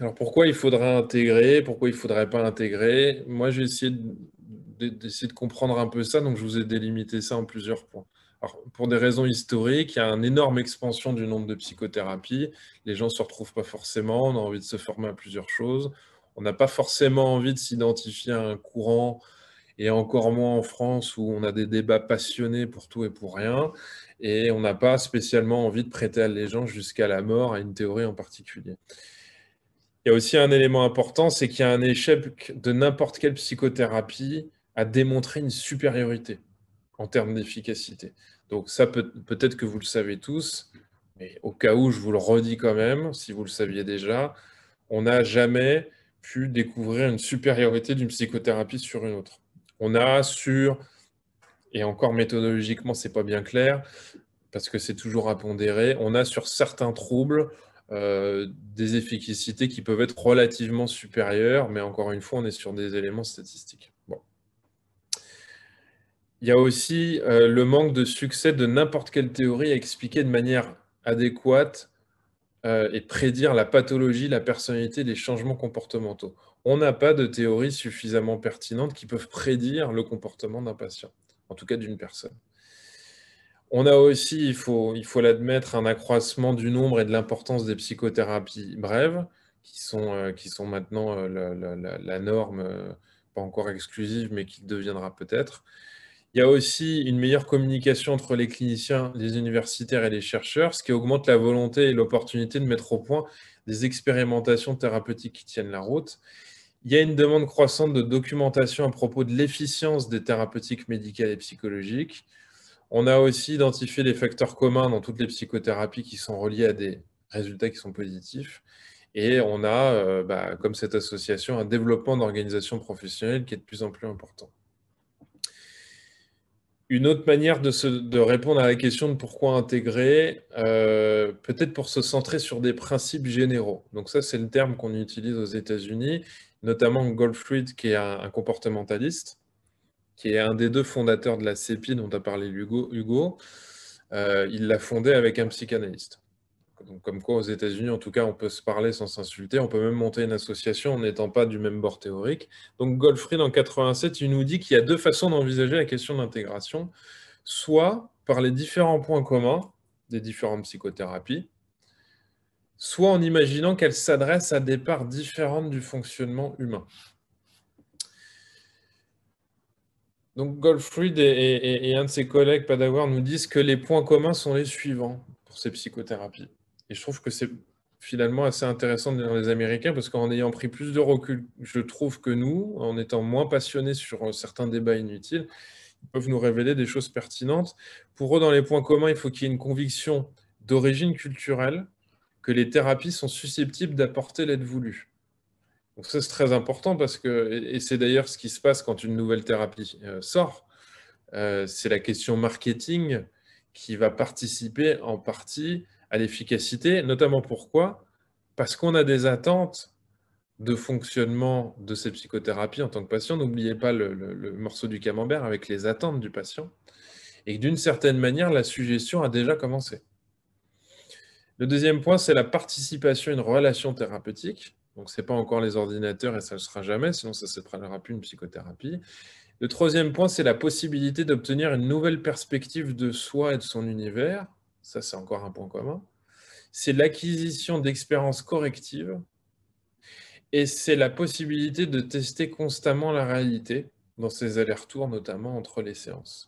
Alors pourquoi il faudrait intégrer, pourquoi il ne faudrait pas intégrer Moi, j'ai essayé d'essayer de, comprendre un peu ça, donc je vous ai délimité ça en plusieurs points. Alors, pour des raisons historiques, il y a une énorme expansion du nombre de psychothérapies. Les gens ne se retrouvent pas forcément, on a envie de se former à plusieurs choses. On n'a pas forcément envie de s'identifier à un courant, et encore moins en France où on a des débats passionnés pour tout et pour rien et on n'a pas spécialement envie de prêter gens jusqu'à la mort à une théorie en particulier. Il y a aussi un élément important, c'est qu'il y a un échec de n'importe quelle psychothérapie à démontrer une supériorité en termes d'efficacité. Donc ça, peut-être que vous le savez tous, mais au cas où, je vous le redis quand même, si vous le saviez déjà, on n'a jamais pu découvrir une supériorité d'une psychothérapie sur une autre. On a sur et encore méthodologiquement, c'est pas bien clair parce que c'est toujours à pondérer. On a sur certains troubles euh, des efficacités qui peuvent être relativement supérieures, mais encore une fois, on est sur des éléments statistiques. Il y a aussi euh, le manque de succès de n'importe quelle théorie à expliquer de manière adéquate euh, et prédire la pathologie, la personnalité, les changements comportementaux. On n'a pas de théorie suffisamment pertinente qui peuvent prédire le comportement d'un patient en tout cas d'une personne. On a aussi, il faut l'admettre, un accroissement du nombre et de l'importance des psychothérapies brèves, qui sont, euh, maintenant euh, la, norme, euh, pas encore exclusive, mais qui deviendra peut-être. Il y a aussi une meilleure communication entre les cliniciens, les universitaires et les chercheurs, ce qui augmente la volonté et l'opportunité de mettre au point des expérimentations thérapeutiques qui tiennent la route. Il y a une demande croissante de documentation à propos de l'efficience des thérapeutiques médicales et psychologiques. On a aussi identifié les facteurs communs dans toutes les psychothérapies qui sont reliés à des résultats qui sont positifs. Et on a, euh, bah, comme cette association, un développement d'organisations professionnelles qui est de plus en plus important. Une autre manière de, répondre à la question de pourquoi intégrer, euh, peut-être pour se centrer sur des principes généraux. Donc ça, c'est le terme qu'on utilise aux États-Unis notamment Goldfried, qui est un, comportementaliste, qui est un des deux fondateurs de la CEPI dont a parlé Hugo. Hugo euh, il l'a fondée avec un psychanalyste. Donc, comme quoi, aux États-Unis, en tout cas, on peut se parler sans s'insulter. On peut même monter une association en n'étant pas du même bord théorique. Donc, Goldfried, en 87, il nous dit qu'il y a deux façons d'envisager la question d'intégration, Soit par les différents points communs des différentes psychothérapies, soit en imaginant qu'elles s'adressent à des parts différentes du fonctionnement humain. Donc Goldfried et, un de ses collègues Padawar nous disent que les points communs sont les suivants pour ces psychothérapies. Et je trouve que c'est finalement assez intéressant dans les Américains parce qu'en ayant pris plus de recul, je trouve que nous, en étant moins passionnés sur certains débats inutiles, ils peuvent nous révéler des choses pertinentes. Pour eux, dans les points communs, il faut qu'il y ait une conviction d'origine culturelle, les thérapies sont susceptibles d'apporter l'aide voulue. Donc ça, c'est très important parce que, et c'est d'ailleurs ce qui se passe quand une nouvelle thérapie euh, sort, euh, c'est la question marketing qui va participer en partie à l'efficacité, notamment pourquoi Parce qu'on a des attentes de fonctionnement de ces psychothérapies en tant que patient. N'oubliez pas le, morceau du camembert avec les attentes du patient. Et d'une certaine manière, la suggestion a déjà commencé. Le deuxième point, c'est la participation à une relation thérapeutique. Donc, ce n'est pas encore les ordinateurs et ça ne le sera jamais, sinon ça ne sera plus une psychothérapie. Le troisième point, c'est la possibilité d'obtenir une nouvelle perspective de soi et de son univers. Ça, c'est encore un point commun. C'est l'acquisition d'expériences correctives. Et c'est la possibilité de tester constamment la réalité, dans ses allers-retours notamment entre les séances.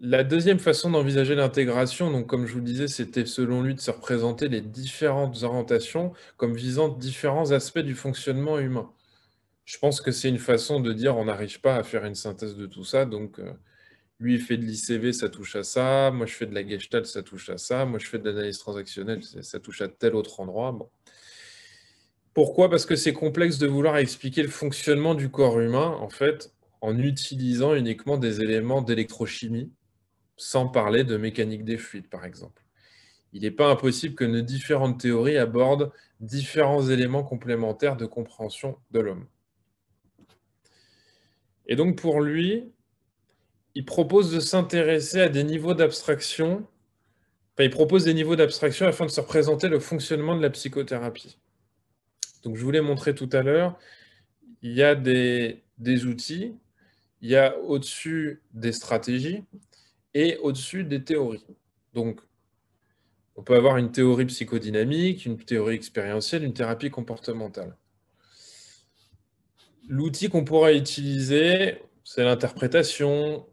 La deuxième façon d'envisager l'intégration, donc comme je vous le disais, c'était selon lui de se représenter les différentes orientations comme visant différents aspects du fonctionnement humain. Je pense que c'est une façon de dire on n'arrive pas à faire une synthèse de tout ça, donc euh, lui il fait de l'ICV, ça touche à ça, moi je fais de la gestalt, ça touche à ça, moi je fais de l'analyse transactionnelle, ça touche à tel autre endroit. Pourquoi Parce que c'est complexe de vouloir expliquer le fonctionnement du corps humain, en fait, en utilisant uniquement des éléments d'électrochimie sans parler de mécanique des fluides, par exemple. Il n'est pas impossible que nos différentes théories abordent différents éléments complémentaires de compréhension de l'homme. Et donc pour lui, il propose de s'intéresser à des niveaux d'abstraction, il propose des niveaux d'abstraction afin de se représenter le fonctionnement de la psychothérapie. Donc je vous l'ai montré tout à l'heure, il y a des outils, il y a au-dessus des stratégies, et au-dessus des théories. Donc, on peut avoir une théorie psychodynamique, une théorie expérientielle, une thérapie comportementale. L'outil qu'on pourrait utiliser, c'est l'interprétation.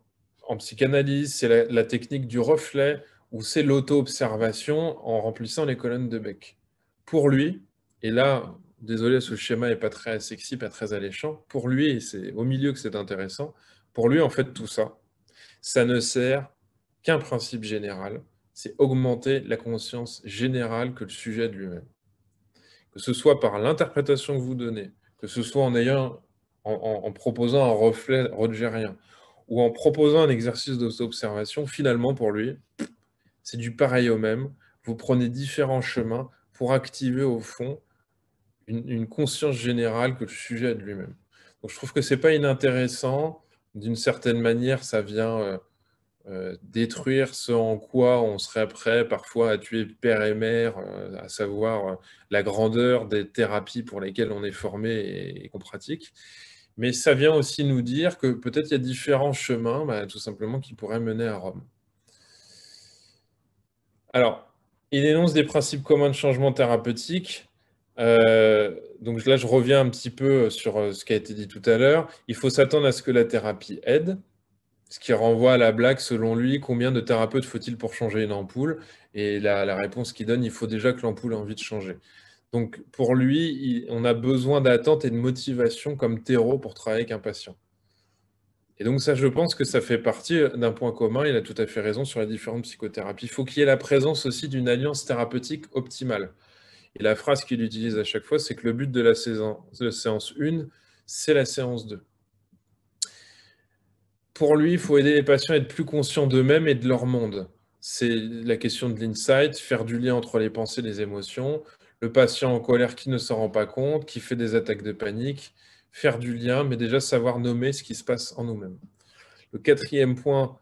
En psychanalyse, c'est la, technique du reflet ou c'est l'auto-observation en remplissant les colonnes de bec. Pour lui, et là, désolé, ce schéma n'est pas très sexy, pas très alléchant, pour lui, et c'est au milieu que c'est intéressant, pour lui, en fait, tout ça, ça ne sert qu'un principe général, c'est augmenter la conscience générale que le sujet de lui-même. Que ce soit par l'interprétation que vous donnez, que ce soit en, ayant, en, proposant un reflet rogerien, ou en proposant un exercice d'auto-observation, finalement pour lui, c'est du pareil au même. Vous prenez différents chemins pour activer au fond une, conscience générale que le sujet a de lui-même. Donc je trouve que c'est pas inintéressant d'une certaine manière, ça vient euh, euh, détruire ce en quoi on serait prêt parfois à tuer père et mère, euh, à savoir la grandeur des thérapies pour lesquelles on est formé et, qu'on pratique. Mais ça vient aussi nous dire que peut-être il y a différents chemins, bah, tout simplement, qui pourraient mener à Rome. Alors, il énonce des principes communs de changement thérapeutique. Euh, donc là, je reviens un petit peu euh, sur euh, ce qui a été dit tout à l'heure. Il faut s'attendre à ce que la thérapie aide, ce qui renvoie à la blague, selon lui, combien de thérapeutes faut-il pour changer une ampoule Et la, réponse qu'il donne, il faut déjà que l'ampoule ait envie de changer. Donc pour lui, on a besoin d'attente et de motivation comme terreau pour travailler avec un patient. Et donc ça, je pense que ça fait partie d'un point commun, il a tout à fait raison sur les différentes psychothérapies. Il faut qu'il y ait la présence aussi d'une alliance thérapeutique optimale. Et la phrase qu'il utilise à chaque fois, c'est que le but de la, séance 1, c'est la séance 2. Pour lui, il faut aider les patients à être plus conscients d'eux-mêmes et de leur monde. C'est la question de l'insight, faire du lien entre les pensées et les émotions, le patient en colère qui ne s'en rend pas compte, qui fait des attaques de panique, faire du lien, mais déjà savoir nommer ce qui se passe en nous-mêmes. Le quatrième point,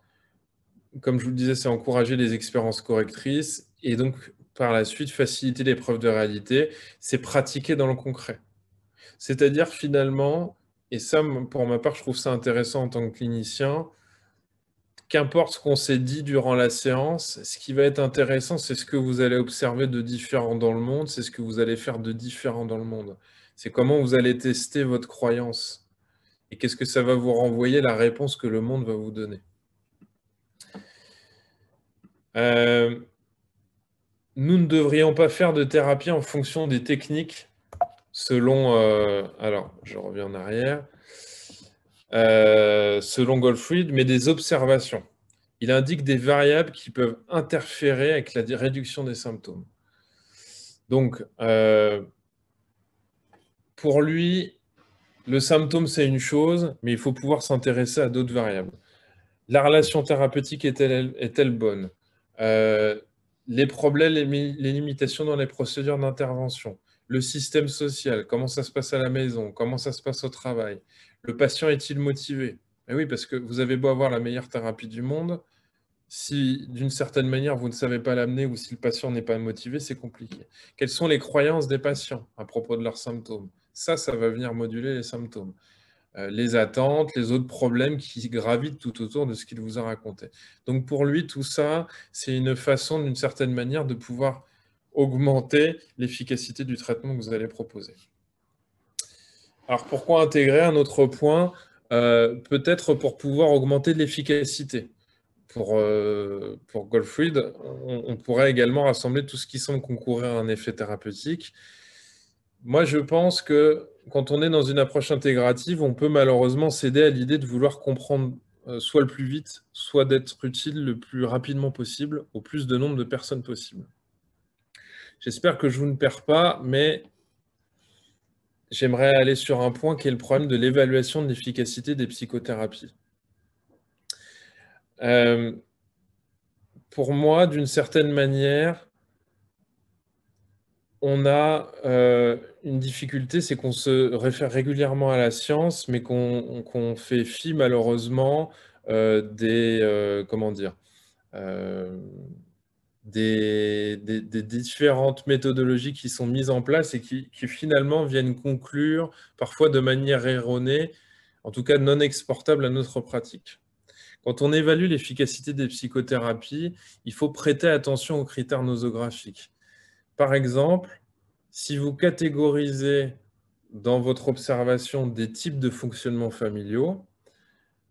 comme je vous le disais, c'est encourager les expériences correctrices et donc par la suite faciliter l'épreuve de réalité, c'est pratiquer dans le concret. C'est-à-dire finalement, et ça pour ma part je trouve ça intéressant en tant que clinicien, qu'importe ce qu'on s'est dit durant la séance, ce qui va être intéressant, c'est ce que vous allez observer de différent dans le monde, c'est ce que vous allez faire de différent dans le monde. C'est comment vous allez tester votre croyance. Et qu'est-ce que ça va vous renvoyer, la réponse que le monde va vous donner. Euh, nous ne devrions pas faire de thérapie en fonction des techniques selon... Euh, alors, je reviens en arrière. Euh, selon Goldfried, mais des observations. Il indique des variables qui peuvent interférer avec la réduction des symptômes. Donc, euh, pour lui, le symptôme, c'est une chose, mais il faut pouvoir s'intéresser à d'autres variables. La relation thérapeutique est-elle est bonne les problèmes, les, limitations dans les procédures d'intervention, le système social, comment ça se passe à la maison, comment ça se passe au travail, le patient est-il motivé eh oui, parce que vous avez beau avoir la meilleure thérapie du monde, si d'une certaine manière vous ne savez pas l'amener ou si le patient n'est pas motivé, c'est compliqué. Quelles sont les croyances des patients à propos de leurs symptômes Ça, ça va venir moduler les symptômes. Euh, les attentes, les autres problèmes qui gravitent tout autour de ce qu'il vous a raconté. Donc pour lui, tout ça, c'est une façon, d'une certaine manière, de pouvoir augmenter l'efficacité du traitement que vous allez proposer. Alors pourquoi intégrer un autre point euh, Peut-être pour pouvoir augmenter l'efficacité. Pour, euh, pour Goldfried, on, pourrait également rassembler tout ce qui semble concourir à un effet thérapeutique. Moi, je pense que quand on est dans une approche intégrative, on peut malheureusement céder à l'idée de vouloir comprendre euh, soit le plus vite, soit d'être utile le plus rapidement possible au plus de nombre de personnes possible. J'espère que je vous ne perds pas, mais j'aimerais aller sur un point qui est le problème de l'évaluation de l'efficacité des psychothérapies. Euh, pour moi, d'une certaine manière, on a euh, une difficulté, c'est qu'on se réfère régulièrement à la science, mais qu'on fait fi malheureusement euh, des euh, comment dire euh, des, différentes méthodologies qui sont mises en place et qui, finalement viennent conclure parfois de manière erronée, en tout cas non exportable à notre pratique. Quand on évalue l'efficacité des psychothérapies, il faut prêter attention aux critères nosographiques. Par exemple, si vous catégorisez dans votre observation des types de fonctionnements familiaux,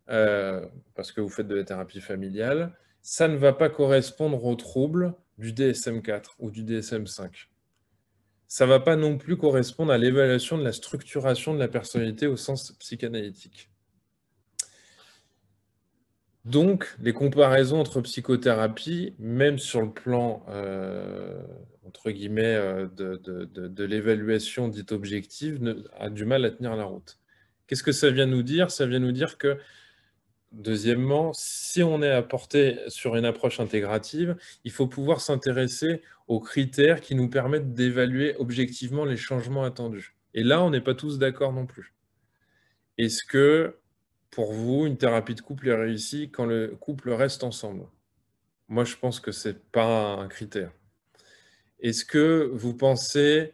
euh, parce que vous faites de la thérapie familiale, ça ne va pas correspondre aux troubles du DSM4 ou du DSM5. Ça ne va pas non plus correspondre à l'évaluation de la structuration de la personnalité au sens psychanalytique. Donc, les comparaisons entre psychothérapie, même sur le plan, euh, entre guillemets, euh, de, l'évaluation dite objective, a du mal à tenir la route. Qu'est-ce que ça vient nous dire Ça vient nous dire que, deuxièmement, si on est apporté sur une approche intégrative, il faut pouvoir s'intéresser aux critères qui nous permettent d'évaluer objectivement les changements attendus. Et là, on n'est pas tous d'accord non plus. Est-ce que pour vous, une thérapie de couple est réussie quand le couple reste ensemble Moi, je pense que ce n'est pas un critère. Est-ce que vous pensez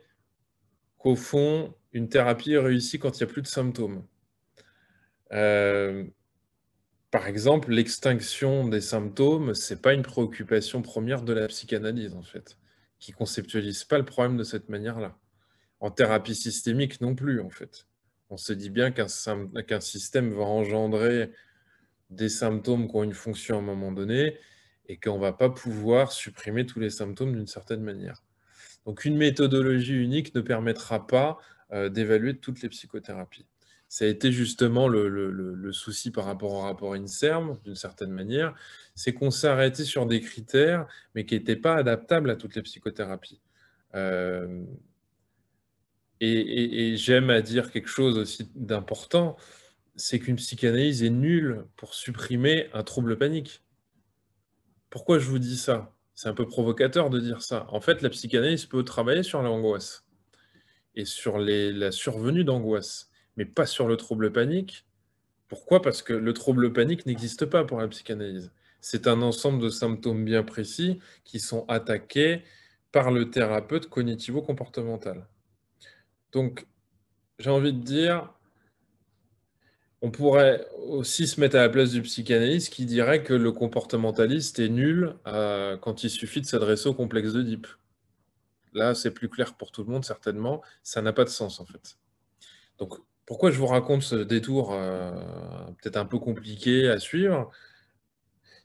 qu'au fond, une thérapie est réussie quand il n'y a plus de symptômes euh, Par exemple, l'extinction des symptômes, ce n'est pas une préoccupation première de la psychanalyse, en fait, qui ne conceptualise pas le problème de cette manière-là. En thérapie systémique non plus, en fait on se dit bien qu'un système va engendrer des symptômes qui ont une fonction à un moment donné et qu'on ne va pas pouvoir supprimer tous les symptômes d'une certaine manière. Donc une méthodologie unique ne permettra pas euh, d'évaluer toutes les psychothérapies. Ça a été justement le, souci par rapport au rapport INSERM, d'une certaine manière, c'est qu'on s'est arrêté sur des critères, mais qui n'étaient pas adaptables à toutes les psychothérapies. Euh, et, j'aime à dire quelque chose aussi d'important, c'est qu'une psychanalyse est nulle pour supprimer un trouble panique. Pourquoi je vous dis ça C'est un peu provocateur de dire ça. En fait, la psychanalyse peut travailler sur l'angoisse et sur la survenue d'angoisse, mais pas sur le trouble panique. Pourquoi Parce que le trouble panique n'existe pas pour la psychanalyse. C'est un ensemble de symptômes bien précis qui sont attaqués par le thérapeute cognitivo-comportemental. Donc, j'ai envie de dire, on pourrait aussi se mettre à la place du psychanalyste qui dirait que le comportementaliste est nul euh, quand il suffit de s'adresser au complexe d'Oedipe. Là, c'est plus clair pour tout le monde, certainement. Ça n'a pas de sens, en fait. Donc, pourquoi je vous raconte ce détour euh, peut-être un peu compliqué à suivre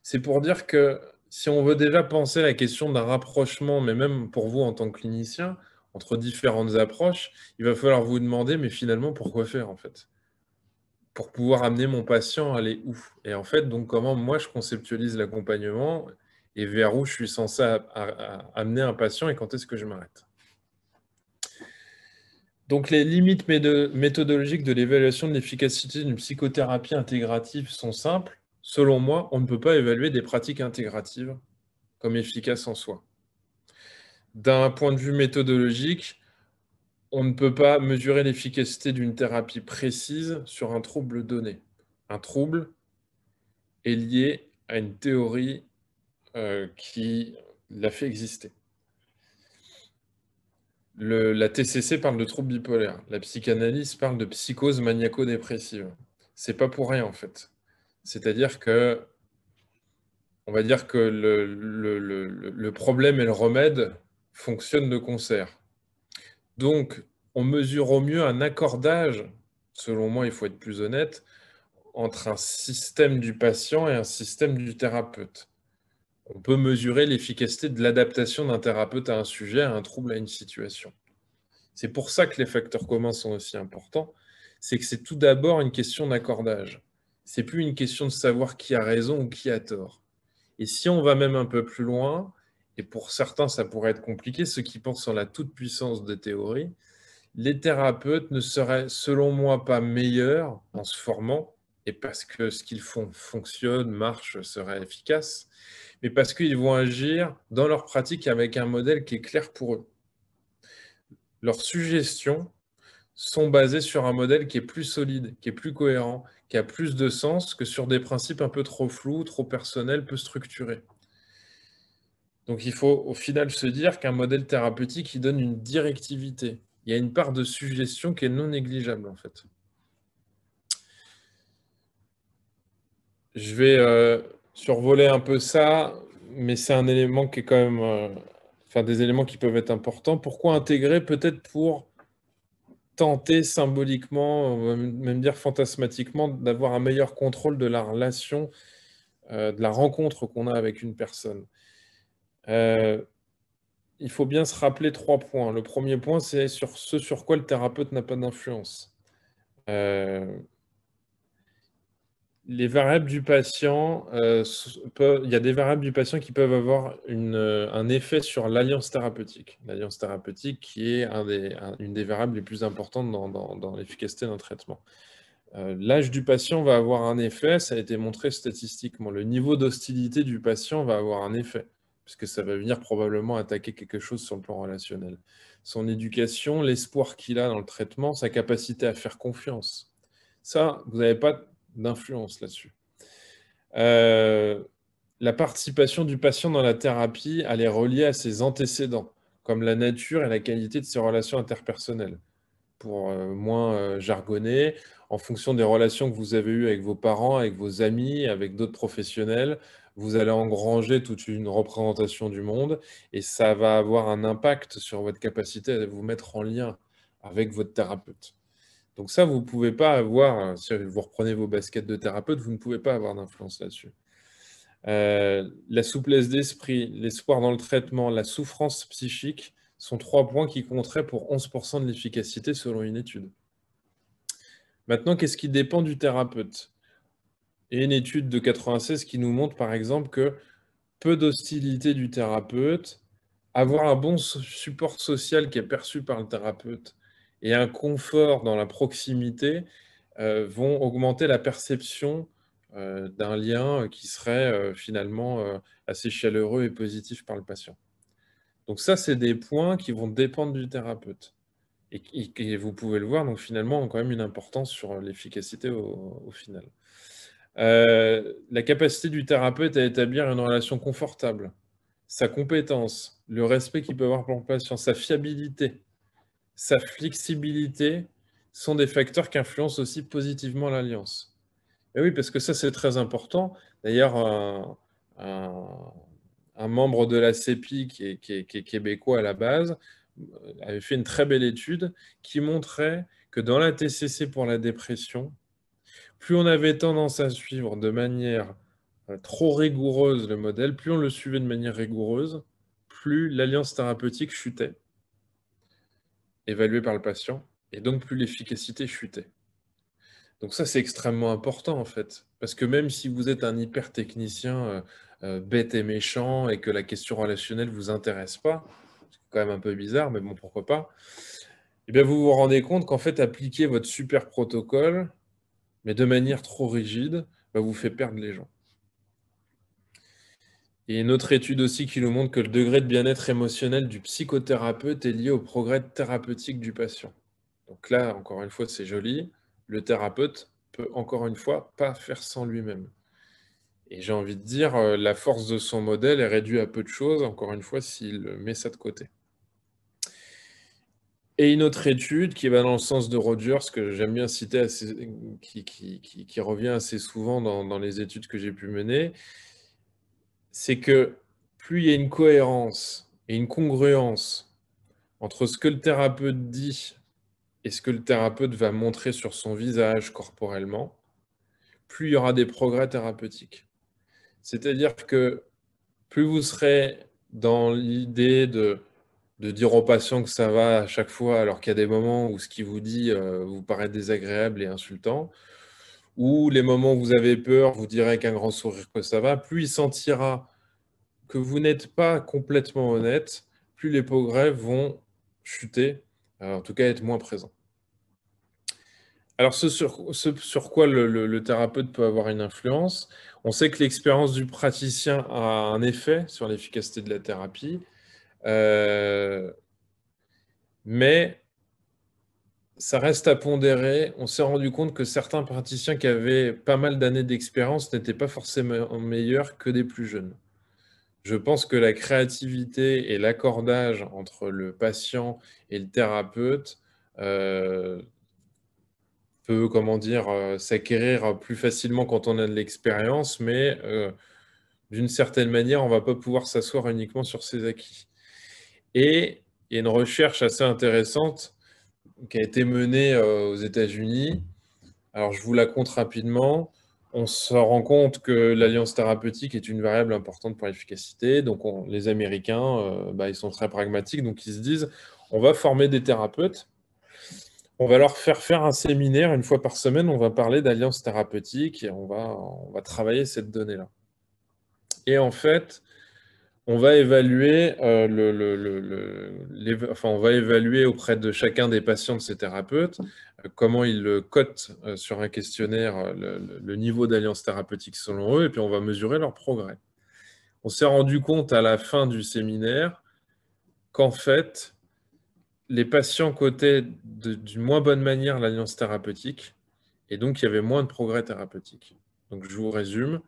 C'est pour dire que si on veut déjà penser la question d'un rapprochement, mais même pour vous en tant que clinicien, entre différentes approches, il va falloir vous demander, mais finalement, pourquoi faire en fait Pour pouvoir amener mon patient à aller où Et en fait, donc comment moi je conceptualise l'accompagnement et vers où je suis censé amener un patient et quand est-ce que je m'arrête donc les limites méthodologiques de l'évaluation de l'efficacité d'une psychothérapie intégrative sont simples. Selon moi, on ne peut pas évaluer des pratiques intégratives comme efficaces en soi d'un point de vue méthodologique, on ne peut pas mesurer l'efficacité d'une thérapie précise sur un trouble donné. Un trouble est lié à une théorie euh, qui l'a fait exister. la TCC parle de trouble bipolaire, la psychanalyse parle de psychose maniaco-dépressive. C'est pas pour rien en fait. C'est-à-dire que, on va dire que le, le problème et le remède fonctionne de concert. Donc, on mesure au mieux un accordage, selon moi, il faut être plus honnête, entre un système du patient et un système du thérapeute. On peut mesurer l'efficacité de l'adaptation d'un thérapeute à un sujet, à un trouble, à une situation. C'est pour ça que les facteurs communs sont aussi importants. C'est que c'est tout d'abord une question d'accordage. C'est plus une question de savoir qui a raison ou qui a tort. Et si on va même un peu plus loin, et pour certains, ça pourrait être compliqué, ceux qui pensent en la toute-puissance des théories, les thérapeutes ne seraient, selon moi, pas meilleurs en se formant, et parce que ce qu'ils font fonctionne, marche, serait efficace, mais parce qu'ils vont agir dans leur pratique avec un modèle qui est clair pour eux. Leurs suggestions sont basées sur un modèle qui est plus solide, qui est plus cohérent, qui a plus de sens que sur des principes un peu trop flous, trop personnels, peu structurés. Donc il faut au final se dire qu'un modèle thérapeutique, il donne une directivité. Il y a une part de suggestion qui est non négligeable en fait. Je vais euh, survoler un peu ça, mais c'est un élément qui est quand même... Euh, enfin, des éléments qui peuvent être importants. Pourquoi intégrer Peut-être pour tenter symboliquement, même dire fantasmatiquement, d'avoir un meilleur contrôle de la relation, euh, de la rencontre qu'on a avec une personne. Euh, il faut bien se rappeler trois points. Le premier point, c'est sur ce sur quoi le thérapeute n'a pas d'influence. Euh, les variables du patient, euh, il y a des variables du patient qui peuvent avoir un effet sur l'alliance thérapeutique. L'alliance thérapeutique qui est une des variables les plus importantes dans, l'efficacité d'un traitement. L'âge du patient va avoir un effet, ça a été montré statistiquement. Le niveau d'hostilité du patient va avoir un effet parce que ça va venir probablement attaquer quelque chose sur le plan relationnel. Son éducation, l'espoir qu'il a dans le traitement, sa capacité à faire confiance. Ça, vous n'avez pas d'influence là-dessus. Euh, la participation du patient dans la thérapie, elle est reliée à ses antécédents, comme la nature et la qualité de ses relations interpersonnelles. Pour euh, moins euh, jargonner, en fonction des relations que vous avez eues avec vos parents, avec vos amis, avec d'autres professionnels, vous allez engranger toute une représentation du monde et ça va avoir un impact sur votre capacité à vous mettre en lien avec votre thérapeute. Donc ça, vous ne pouvez pas avoir, euh, si vous reprenez vos baskets de thérapeute, vous ne pouvez pas avoir d'influence là-dessus. Euh, la souplesse d'esprit, l'espoir dans le traitement, la souffrance psychique sont trois points qui compteraient pour 11% de l'efficacité selon une étude. Maintenant, qu'est-ce qui dépend du thérapeute et une étude de 96 qui nous montre par exemple que peu d'hostilité du thérapeute, avoir un bon support social qui est perçu par le thérapeute et un confort dans la proximité euh, vont augmenter la perception euh, d'un lien euh, qui serait finalement assez chaleureux et positif par le patient. Donc ça, c'est des points qui vont dépendre du thérapeute. Et, qui vous pouvez le voir, donc finalement, ont quand même une importance sur l'efficacité au final. Euh, la capacité du thérapeute à établir une relation confortable, sa compétence, le respect qu'il peut avoir pour le patient, sa fiabilité, sa flexibilité sont des facteurs qui influencent aussi positivement l'alliance. Et oui, parce que ça, c'est très important. D'ailleurs, un, membre de la CEPI, qui est québécois à la base, euh, avait fait une très belle étude qui montrait que dans la TCC pour la dépression, plus on avait tendance à suivre de manière euh, trop rigoureuse le modèle, plus on le suivait de manière rigoureuse, plus l'alliance thérapeutique chutait, évaluée par le patient, et donc plus l'efficacité chutait. Donc ça, c'est extrêmement important en fait, parce que même si vous êtes un hyper technicien euh, euh, bête et méchant et que la question relationnelle ne vous intéresse pas, c'est quand même un peu bizarre, mais bon, pourquoi pas, eh bien vous vous rendez compte qu'en fait, appliquer votre super protocole, mais de manière trop rigide, bah, vous fait perdre les gens. Et une autre étude aussi qui nous montre que le degré de bien-être émotionnel du psychothérapeute est lié au progrès thérapeutique du patient. Donc là, encore une fois, c'est joli. Le thérapeute peut, encore une fois, pas faire sans lui-même. Et j'ai envie de dire, euh, la force de son modèle est réduite à peu de choses, encore une fois, s'il met ça de côté. Et une autre étude qui va dans le sens de Rogers, que j'aime bien citer, qui, revient assez souvent dans les études que j'ai pu mener, c'est que plus il y a une cohérence et une congruence entre ce que le thérapeute dit et ce que le thérapeute va montrer sur son visage corporellement, plus il y aura des progrès thérapeutiques. C'est-à-dire que plus vous serez dans l'idée de de dire aux patients que ça va à chaque fois, alors qu'il y a des moments où ce qu'il vous dit euh, vous paraît désagréable et insultant, ou les moments où vous avez peur, vous direz avec un grand sourire que ça va, plus il sentira que vous n'êtes pas complètement honnête, plus les progrès vont chuter, euh, en tout cas être moins présents. Alors, ce sur, quoi le, thérapeute peut avoir une influence, on sait que l'expérience du praticien a un effet sur l'efficacité de la thérapie. Euh, mais ça reste à pondérer. On s'est rendu compte que certains praticiens qui avaient pas mal d'années d'expérience n'étaient pas forcément meilleurs que des plus jeunes. Je pense que la créativité et l'accordage entre le patient et le thérapeute euh, peut, comment dire, euh, s'acquérir plus facilement quand on a de l'expérience, mais d'une certaine manière, on ne va pas pouvoir s'asseoir uniquement sur ses acquis. Et il y a une recherche assez intéressante qui a été menée euh, aux États-Unis. Alors, je vous la compte rapidement. On se rend compte que l'alliance thérapeutique est une variable importante pour l'efficacité. Donc, les Américains, euh, bah, ils sont très pragmatiques. Donc, ils se disent, on va former des thérapeutes. On va leur faire faire un séminaire une fois par semaine. On va parler d'alliance thérapeutique et on va travailler cette donnée-là. Et en fait, on va évaluer euh, on va évaluer auprès de chacun des patients de ces thérapeutes euh, comment ils cotent euh, sur un questionnaire le, niveau d'alliance thérapeutique selon eux, et puis on va mesurer leur progrès. On s'est rendu compte à la fin du séminaire qu'en fait, les patients cotaient d'une moins bonne manière l'alliance thérapeutique, et donc il y avait moins de progrès thérapeutique. Donc je vous résume,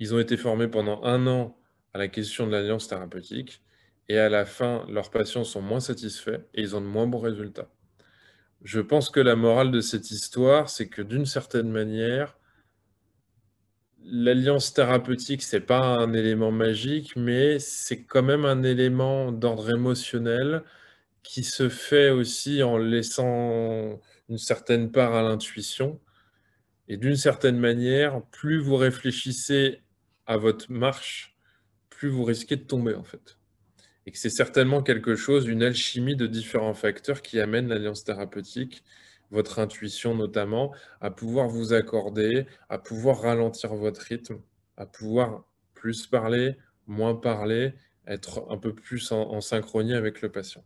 ils ont été formés pendant un an à la question de l'alliance thérapeutique, et à la fin, leurs patients sont moins satisfaits et ils ont de moins bons résultats. Je pense que la morale de cette histoire, c'est que d'une certaine manière, l'alliance thérapeutique, c'est pas un élément magique, mais c'est quand même un élément d'ordre émotionnel qui se fait aussi en laissant une certaine part à l'intuition. Et d'une certaine manière, plus vous réfléchissez à votre marche, vous risquez de tomber en fait. Et que c'est certainement quelque chose, une alchimie de différents facteurs qui amène l'alliance thérapeutique, votre intuition notamment, à pouvoir vous accorder, à pouvoir ralentir votre rythme, à pouvoir plus parler, moins parler, être un peu plus en, synchronie avec le patient.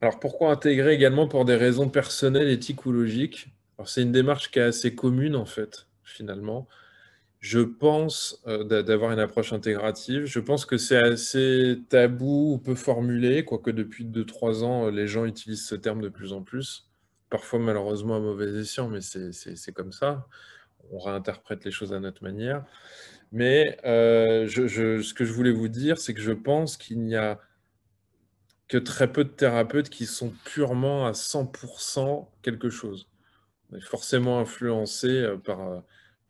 Alors pourquoi intégrer également pour des raisons personnelles, et ou logiques c'est une démarche qui est assez commune en fait, finalement je pense, euh, d'avoir une approche intégrative. Je pense que c'est assez tabou ou peu formulé, quoique depuis 2-3 ans, euh, les gens utilisent ce terme de plus en plus. Parfois, malheureusement, à mauvais escient, mais c'est comme ça. On réinterprète les choses à notre manière. Mais euh, je, ce que je voulais vous dire, c'est que je pense qu'il n'y a que très peu de thérapeutes qui sont purement à 100% quelque chose. On forcément influencé par...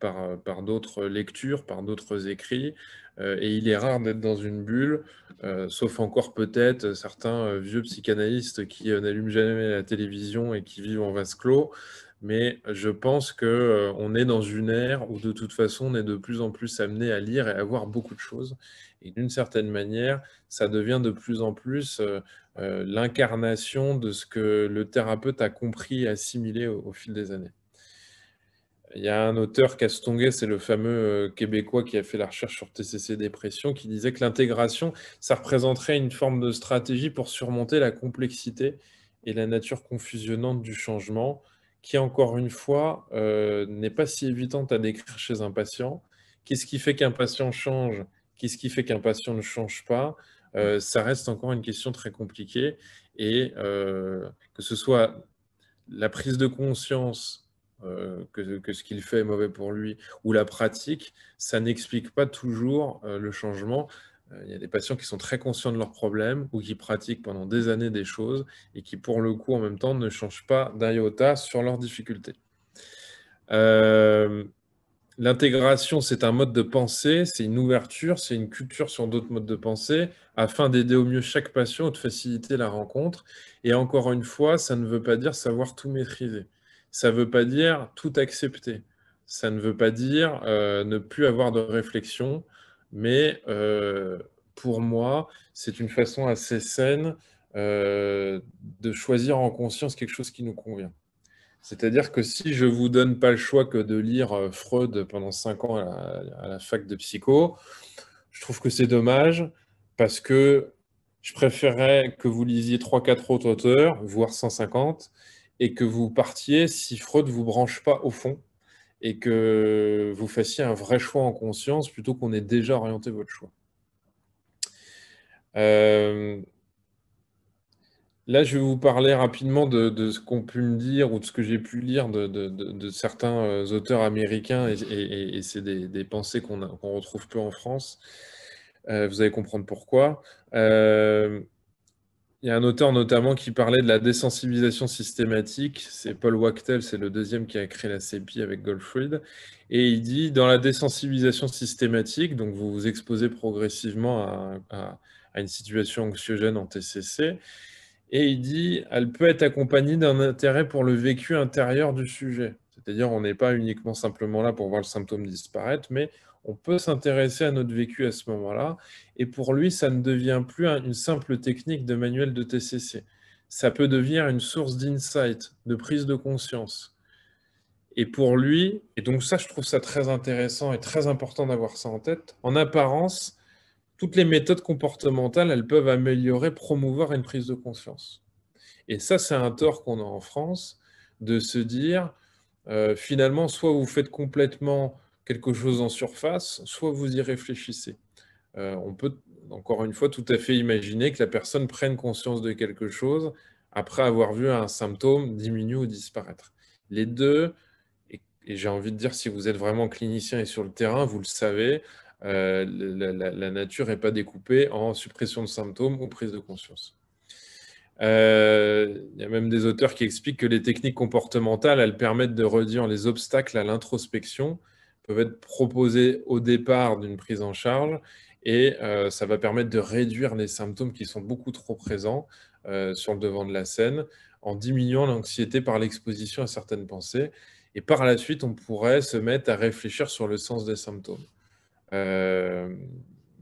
Euh, par, d'autres lectures, par d'autres écrits, euh, et il est rare d'être dans une bulle, euh, sauf encore peut-être certains vieux psychanalystes qui n'allument jamais la télévision et qui vivent en vase clos, mais je pense qu'on est dans une ère où de toute façon on est de plus en plus amené à lire et à voir beaucoup de choses. Et d'une certaine manière, ça devient de plus en plus l'incarnation de ce que le thérapeute a compris et assimilé au fil des années. Il y a un auteur, Castonguet, c'est le fameux euh, Québécois qui a fait la recherche sur TCC dépression, qui disait que l'intégration, ça représenterait une forme de stratégie pour surmonter la complexité et la nature confusionnante du changement, qui, encore une fois, euh, n'est pas si évidente à décrire chez un patient. Qu'est-ce qui fait qu'un patient change Qu'est-ce qui fait qu'un patient ne change pas euh, Ça reste encore une question très compliquée. Et que ce soit la prise de conscience euh, que, ce qu'il fait est mauvais pour lui ou la pratique, ça n'explique pas toujours euh, le changement. Euh, il y a des patients qui sont très conscients de leurs problèmes ou qui pratiquent pendant des années des choses et qui, pour le coup, en même temps, ne changent pas d'un iota sur leurs difficultés. L'intégration, c'est un mode de pensée, c'est une ouverture, c'est une culture sur d'autres modes de pensée, afin d'aider au mieux chaque patient ou de faciliter la rencontre. Et encore une fois, ça ne veut pas dire savoir tout maîtriser. Ça ne veut pas dire tout accepter. Ça ne veut pas dire euh, ne plus avoir de réflexion, mais euh, pour moi, c'est une façon assez saine euh, de choisir en conscience quelque chose qui nous convient. C'est-à-dire que si je ne vous donne pas le choix que de lire Freud pendant 5 ans à la, à la, fac de psycho, je trouve que c'est dommage parce que je préférerais que vous lisiez 3-4 autres auteurs, voire 150, et que vous partiez si Freud ne vous branche pas au fond et que vous fassiez un vrai choix en conscience plutôt qu'on ait déjà orienté votre choix. Euh, là, je vais vous parler rapidement de, ce qu'on peut me dire ou de ce que j'ai pu lire de, certains euh, auteurs américains, et, c'est des, pensées qu'on retrouve peu en France. Euh, vous allez comprendre pourquoi. Il y a un auteur notamment qui parlait de la désensibilisation systématique. C'est Paul Wachtel, c'est le deuxième qui a créé la CEPI avec Goldfried. Et il dit dans la désensibilisation systématique, donc vous vous exposez progressivement à, à une situation anxiogène en TCC. Et il dit elle peut être accompagnée d'un intérêt pour le vécu intérieur du sujet. C'est-à-dire, on n'est pas uniquement simplement là pour voir le symptôme disparaître, mais on peut s'intéresser à notre vécu à ce moment-là. Et pour lui, ça ne devient plus une simple technique de manuel de TCC. Ça peut devenir une source d'insight, de prise de conscience. Et pour lui, et donc ça, je trouve ça très intéressant et très important d'avoir ça en tête, en apparence, toutes les méthodes comportementales, elles peuvent améliorer, promouvoir une prise de conscience. Et ça, c'est un tort qu'on a en France de se dire, euh, finalement, soit vous faites complètement quelque chose en surface, soit vous y réfléchissez. Euh, on peut, encore une fois, tout à fait imaginer que la personne prenne conscience de quelque chose après avoir vu un symptôme diminuer ou disparaître. Les deux, et, j'ai envie de dire, si vous êtes vraiment clinicien et sur le terrain, vous le savez, euh, la, nature n'est pas découpée en suppression de symptômes ou prise de conscience. Euh, il y a même des auteurs qui expliquent que les techniques comportementales, elles permettent de redire les obstacles à l'introspection peuvent être proposées au départ d'une prise en charge et euh, ça va permettre de réduire les symptômes qui sont beaucoup trop présents euh, sur le devant de la scène en diminuant l'anxiété par l'exposition à certaines pensées. Et par la suite, on pourrait se mettre à réfléchir sur le sens des symptômes. Euh,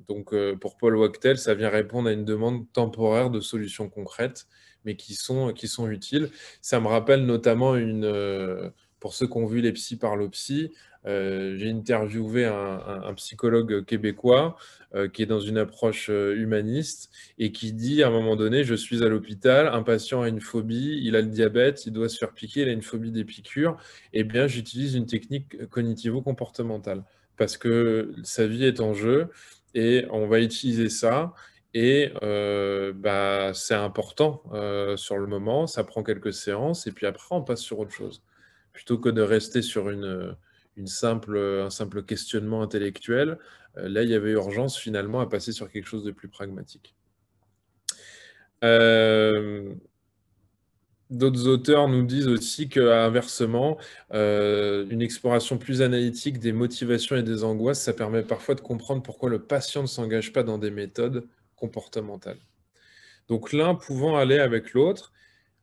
donc pour Paul Wachtel, ça vient répondre à une demande temporaire de solutions concrètes, mais qui sont, qui sont utiles. Ça me rappelle notamment une pour ceux qui ont vu les psys par le psy, euh, j'ai interviewé un, un, psychologue québécois euh, qui est dans une approche euh, humaniste et qui dit à un moment donné, je suis à l'hôpital, un patient a une phobie, il a le diabète, il doit se faire piquer, il a une phobie des piqûres, eh bien j'utilise une technique cognitivo-comportementale parce que sa vie est en jeu et on va utiliser ça. Et bah, c'est important sur le moment, ça prend quelques séances, et puis après, on passe sur autre chose, plutôt que de rester sur une, un simple questionnement intellectuel. Euh, là, il y avait urgence finalement à passer sur quelque chose de plus pragmatique. Euh, d'autres auteurs nous disent aussi qu'inversement, euh, une exploration plus analytique des motivations et des angoisses, ça permet parfois de comprendre pourquoi le patient ne s'engage pas dans des méthodes comportementales. Donc l'un pouvant aller avec l'autre.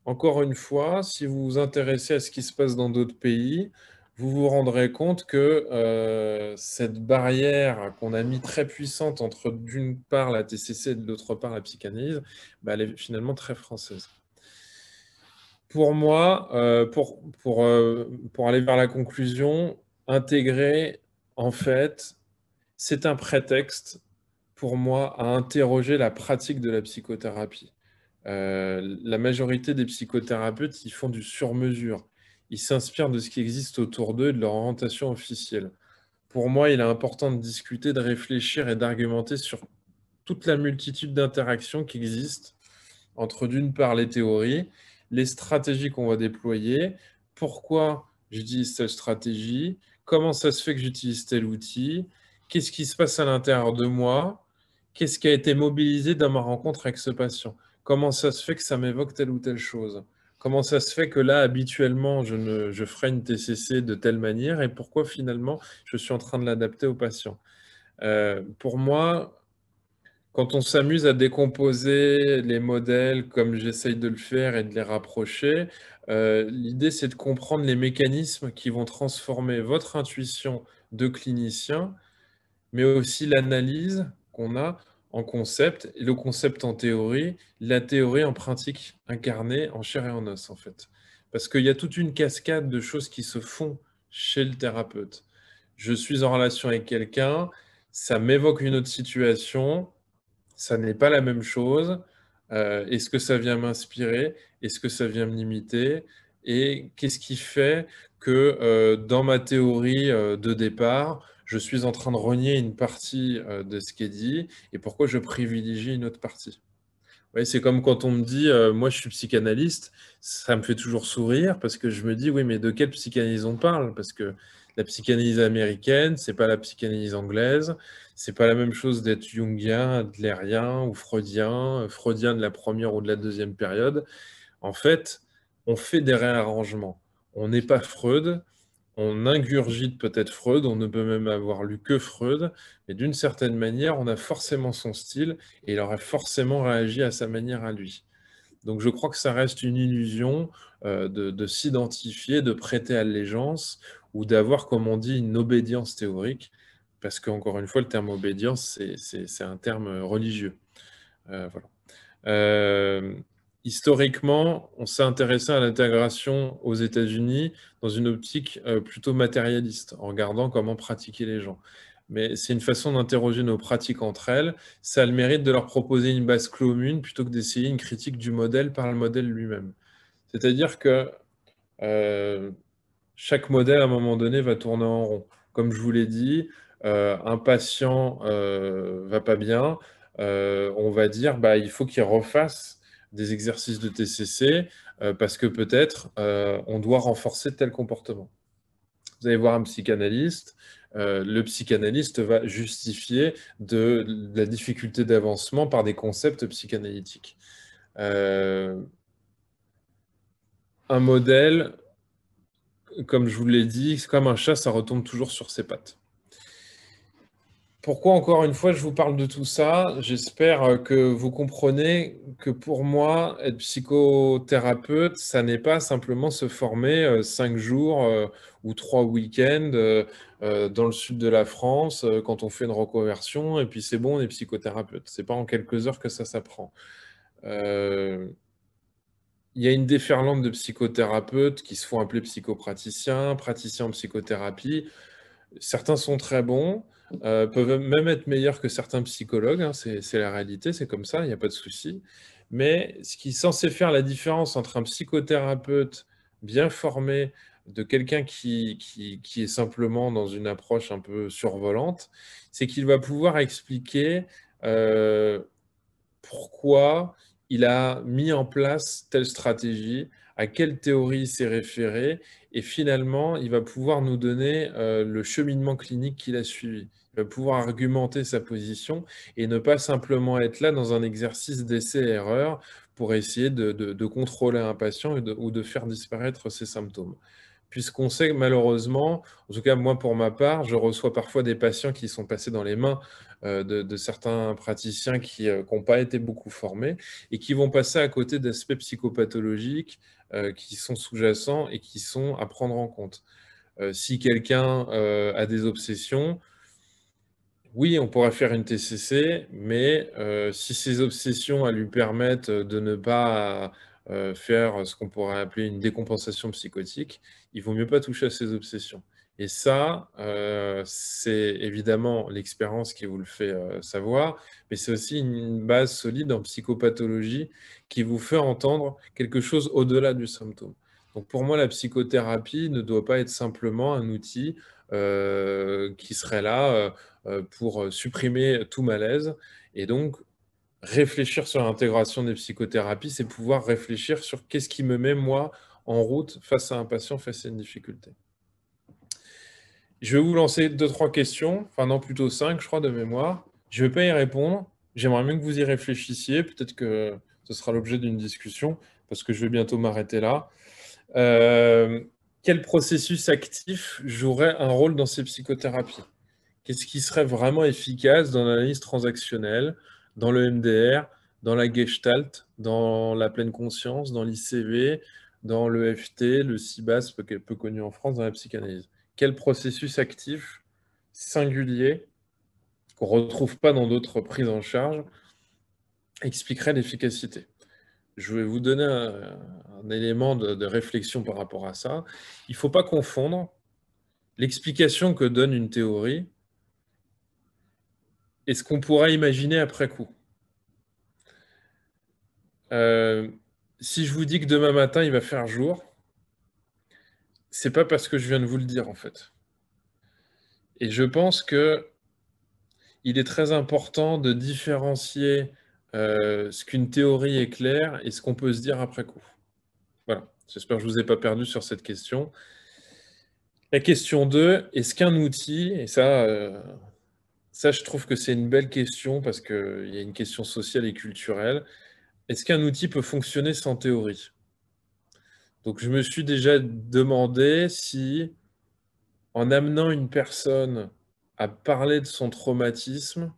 Encore une fois, si vous vous intéressez à ce qui se passe dans d'autres pays, vous vous rendrez compte que euh, cette barrière qu'on a mis très puissante entre d'une part la TCC et de l'autre part la psychanalyse, bah, elle est finalement très française. Pour moi, euh, pour, pour, euh, pour aller vers la conclusion, intégrer, en fait, c'est un prétexte pour moi à interroger la pratique de la psychothérapie. la majorité des psychothérapeutes, ils font du sur-mesure ils s'inspirent de ce qui existe autour d'eux et de leur orientation officielle. Pour moi, il est important de discuter, de réfléchir et d'argumenter sur toute la multitude d'interactions qui existent entre d'une part les théories, les stratégies qu'on va déployer, pourquoi j'utilise telle stratégie, comment ça se fait que j'utilise tel outil, qu'est-ce qui se passe à l'intérieur de moi, qu'est-ce qui a été mobilisé dans ma rencontre avec ce patient, comment ça se fait que ça m'évoque telle ou telle chose. Comment ça se fait que là, habituellement, je, ne, une TCC de telle manière et pourquoi finalement je suis en train de l'adapter au patient euh, Pour moi, quand on s'amuse à décomposer les modèles comme j'essaye de le faire et de les rapprocher, euh, l'idée c'est de comprendre les mécanismes qui vont transformer votre intuition de clinicien, mais aussi l'analyse qu'on a en concept, le concept en théorie, la théorie en pratique, incarnée en chair et en os, en fait. Parce qu'il y a toute une cascade de choses qui se font chez le thérapeute. Je suis en relation avec quelqu'un, ça m'évoque une autre situation, ça n'est pas la même chose. Euh, est-ce que ça vient m'inspirer Est-ce que ça vient me limiter Et qu'est-ce qui fait que euh, dans ma théorie euh, de départ, je suis en train de renier une partie euh, de ce qui est dit et pourquoi je privilégie une autre partie. Oui, c'est comme quand on me dit, euh, moi je suis psychanalyste, ça me fait toujours sourire parce que je me dis, oui, mais de quelle psychanalyse on parle Parce que la psychanalyse américaine, c'est pas la psychanalyse anglaise, c'est pas la même chose d'être jungien, adlérien ou freudien, euh, freudien de la première ou de la deuxième période. En fait, on fait des réarrangements. On n'est pas Freud, on ingurgite peut-être Freud, on ne peut même avoir lu que Freud, mais d'une certaine manière, on a forcément son style et il aurait forcément réagi à sa manière à lui. Donc je crois que ça reste une illusion euh, de, s'identifier, de prêter allégeance ou d'avoir, comme on dit, une obédience théorique, parce qu'encore une fois, le terme obédience, c'est un terme religieux. Euh, voilà. Euh, historiquement, on s'est intéressé à l'intégration aux États-Unis dans une optique euh, plutôt matérialiste, en regardant comment pratiquer les gens. Mais c'est une façon d'interroger nos pratiques entre elles. Ça a le mérite de leur proposer une base commune plutôt que d'essayer une critique du modèle par le modèle lui-même. C'est-à-dire que euh, chaque modèle, à un moment donné, va tourner en rond. Comme je vous l'ai dit, euh, un patient va pas bien. on va dire bah, il faut qu'il refasse des exercices de TCC euh, parce que peut-être euh, on doit renforcer tel comportement. Vous allez voir un psychanalyste, euh, le psychanalyste va justifier de, de la difficulté d'avancement par des concepts psychanalytiques. un modèle, comme je vous l'ai dit, c'est comme un chat, ça retombe toujours sur ses pattes. Pourquoi encore une fois je vous parle de tout ça J'espère euh, que vous comprenez que pour moi, être psychothérapeute, ça n'est pas simplement se former euh, cinq jours euh, ou trois week-ends dans le sud de la France quand on fait une reconversion et puis c'est bon, on est psychothérapeute. C'est pas en quelques heures que ça s'apprend. il y a une déferlante de psychothérapeutes qui se font appeler psychopraticiens, praticiens en psychothérapie. Certains sont très bons, euh, peuvent même être meilleurs que certains psychologues, hein, c'est la réalité, c'est comme ça, il n'y a pas de souci. Mais ce qui est censé faire la différence entre un psychothérapeute bien formé de quelqu'un qui, qui, est simplement dans une approche un peu survolante, c'est qu'il va pouvoir expliquer euh, pourquoi il a mis en place telle stratégie, à quelle théorie il s'est référé, et finalement, il va pouvoir nous donner euh, le cheminement clinique qu'il a suivi. Euh, pouvoir argumenter sa position et ne pas simplement être là dans un exercice d'essai-erreur pour essayer de, contrôler un patient ou de faire disparaître ses symptômes. Puisqu'on sait malheureusement, en tout cas moi pour ma part, je reçois parfois des patients qui sont passés dans les mains euh, de, certains praticiens euh, qui n'ont pas été beaucoup formés et qui vont passer à côté d'aspects psychopathologiques qui sont sous-jacents et qui sont à prendre en compte. si quelqu'un a des obsessions, oui, on pourrait faire une TCC, mais euh, si ces obsessions lui permettent euh, de ne pas euh, faire ce qu'on pourrait appeler une décompensation psychotique, il vaut mieux pas toucher à ces obsessions. Et ça, c'est évidemment l'expérience qui vous le fait savoir, mais c'est aussi une base solide en psychopathologie qui vous fait entendre quelque chose au-delà du symptôme. Donc pour moi, la psychothérapie ne doit pas être simplement un outil euh, qui serait là euh, euh, pour supprimer tout malaise. Et donc, réfléchir sur l'intégration des psychothérapies, c'est pouvoir réfléchir sur qu'est-ce qui me met, moi, en route face à un patient, face à une difficulté. Je vais vous lancer deux, trois questions, enfin non, plutôt cinq, je crois, de mémoire. Je ne vais pas y répondre. J'aimerais mieux que vous y réfléchissiez. Peut-être que ce sera l'objet d'une discussion, parce que je vais bientôt m'arrêter là. Euh, quel processus actif jouerait un rôle dans ces psychothérapies Qu'est-ce qui serait vraiment efficace dans l'analyse transactionnelle, dans le MDR, dans la Gestalt, dans la pleine conscience, dans l'ICV, dans le le CIBAS, peu, peu connu en France, dans la psychanalyse Quel processus actif singulier qu'on ne retrouve pas dans d'autres prises en charge expliquerait l'efficacité je vais vous donner un, élément de, réflexion par rapport à ça. Il ne faut pas confondre l'explication que donne une théorie et ce qu'on pourra imaginer après coup. Euh, si je vous dis que demain matin il va faire jour, c'est pas parce que je viens de vous le dire en fait. Et je pense que il est très important de différencier euh, ce qu'une théorie est claire et ce qu'on peut se dire après coup. Voilà, j'espère que je ne vous ai pas perdu sur cette question. La question 2, est-ce qu'un outil, et ça, euh, ça je trouve que c'est une belle question parce qu'il y a une question sociale et culturelle, est-ce qu'un outil peut fonctionner sans théorie Donc je me suis déjà demandé si en amenant une personne à parler de son traumatisme,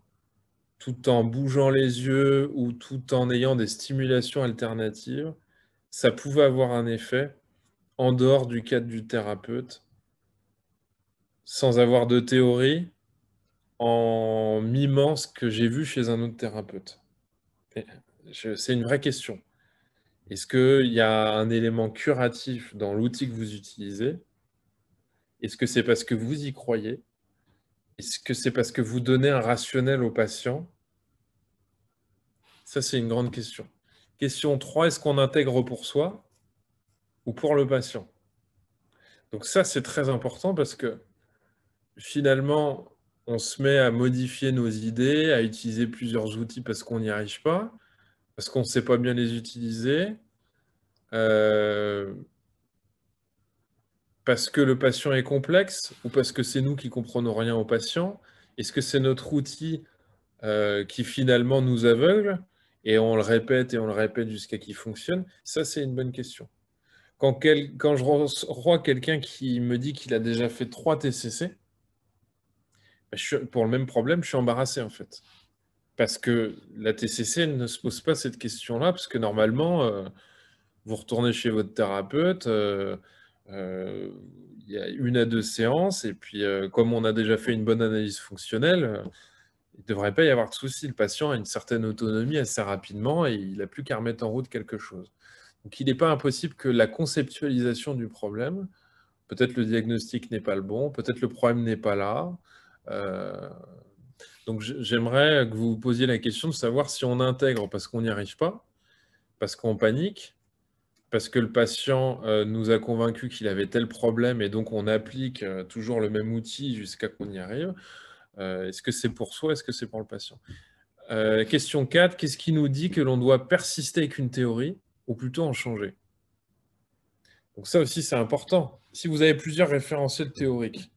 tout en bougeant les yeux ou tout en ayant des stimulations alternatives, ça pouvait avoir un effet en dehors du cadre du thérapeute, sans avoir de théorie, en mimant ce que j'ai vu chez un autre thérapeute C'est une vraie question. Est-ce qu'il y a un élément curatif dans l'outil que vous utilisez Est-ce que c'est parce que vous y croyez est-ce que c'est parce que vous donnez un rationnel au patient Ça, c'est une grande question. Question 3, est-ce qu'on intègre pour soi ou pour le patient Donc ça, c'est très important parce que finalement, on se met à modifier nos idées, à utiliser plusieurs outils parce qu'on n'y arrive pas, parce qu'on ne sait pas bien les utiliser. Euh, parce que le patient est complexe ou parce que c'est nous qui comprenons rien au patient Est-ce que c'est notre outil euh, qui finalement nous aveugle et on le répète et on le répète jusqu'à ce qu'il fonctionne Ça, c'est une bonne question. Quand, quand je reçois quelqu'un qui me dit qu'il a déjà fait trois TCC, bah, pour le même problème, je suis embarrassé en fait. Parce que la TCC ne se pose pas cette question-là, parce que normalement, euh, vous retournez chez votre thérapeute, euh, euh, il y a une à deux séances, et puis euh, comme on a déjà fait une bonne analyse fonctionnelle, euh, il ne devrait pas y avoir de souci. Le patient a une certaine autonomie assez rapidement et il n'a plus qu'à remettre en route quelque chose. Donc il n'est pas impossible que la conceptualisation du problème, peut-être le diagnostic n'est pas le bon, peut-être le problème n'est pas là. donc j'aimerais que vous vous posiez la question de savoir si on intègre parce qu'on n'y arrive pas, parce qu'on panique, parce que le patient euh, nous a convaincu qu'il avait tel problème et donc on applique euh, toujours le même outil jusqu'à qu'on y arrive. Euh, est-ce que c'est pour soi Est-ce que c'est pour le patient Question 4, qu'est-ce qui nous dit que l'on doit persister avec une théorie ou plutôt en changer Donc ça aussi c'est important. Si vous avez plusieurs référentiels théoriques,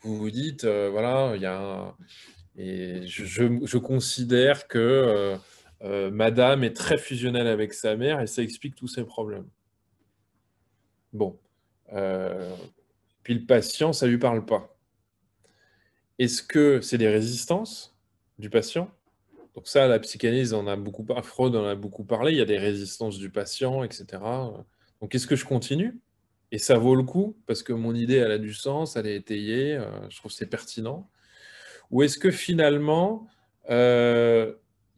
vous vous dites, voilà, il y a Et je considère que... Euh, Madame est très fusionnelle avec sa mère et ça explique tous ses problèmes. Bon. Euh, puis le patient, ça lui parle pas. Est-ce que c'est des résistances du patient donc ça, la psychanalyse en a beaucoup parlé, Freud en a beaucoup parlé, il y a des résistances du patient, etc. Donc est-ce que je continue Et ça vaut le coup, parce que mon idée, elle a du sens, elle est étayée, euh, je trouve c'est pertinent. Ou est-ce que finalement,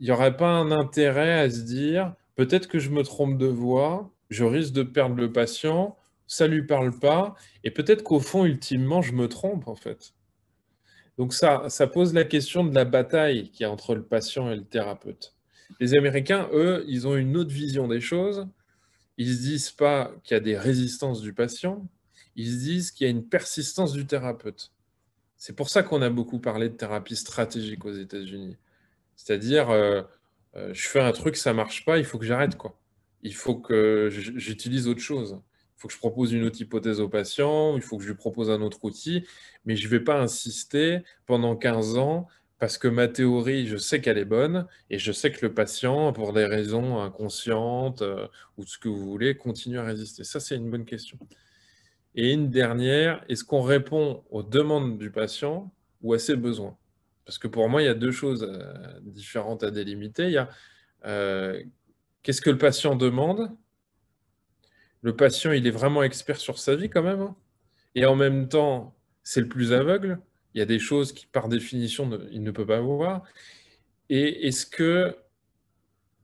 il n'y aurait pas un intérêt à se dire peut-être que je me trompe de voix, je risque de perdre le patient, ça lui parle pas, et peut-être qu'au fond, ultimement, je me trompe en fait. Donc ça, pose la question de la bataille qu'il y a entre le patient et le thérapeute. Les Américains, eux, ils ont une autre vision des choses. Ils se disent pas qu'il y a des résistances du patient, ils disent qu'il y a une persistance du thérapeute. C'est pour ça qu'on a beaucoup parlé de thérapie stratégique aux États-Unis. C'est-à-dire, euh, euh, je fais un truc, ça marche pas, il faut que j'arrête. quoi. Il faut que j'utilise autre chose. Il faut que je propose une autre hypothèse au patient, il faut que je lui propose un autre outil, mais je ne vais pas insister pendant 15 ans parce que ma théorie, je sais qu'elle est bonne et je sais que le patient, pour des raisons inconscientes euh, ou ce que vous voulez, continue à résister. Ça, c'est une bonne question. Et une dernière, est-ce qu'on répond aux demandes du patient ou à ses besoins parce que pour moi, il y a deux choses euh, différentes à délimiter. Il y a euh, qu'est-ce que le patient demande Le patient, il est vraiment expert sur sa vie quand même. Hein. Et en même temps, c'est le plus aveugle. Il y a des choses qui, par définition, il ne peut pas voir. Et est-ce que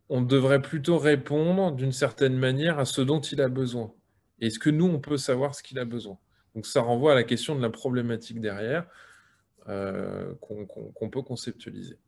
on devrait plutôt répondre d'une certaine manière à ce dont il a besoin Est-ce que nous, on peut savoir ce qu'il a besoin Donc ça renvoie à la question de la problématique derrière. Euh, qu'on peut conceptualiser.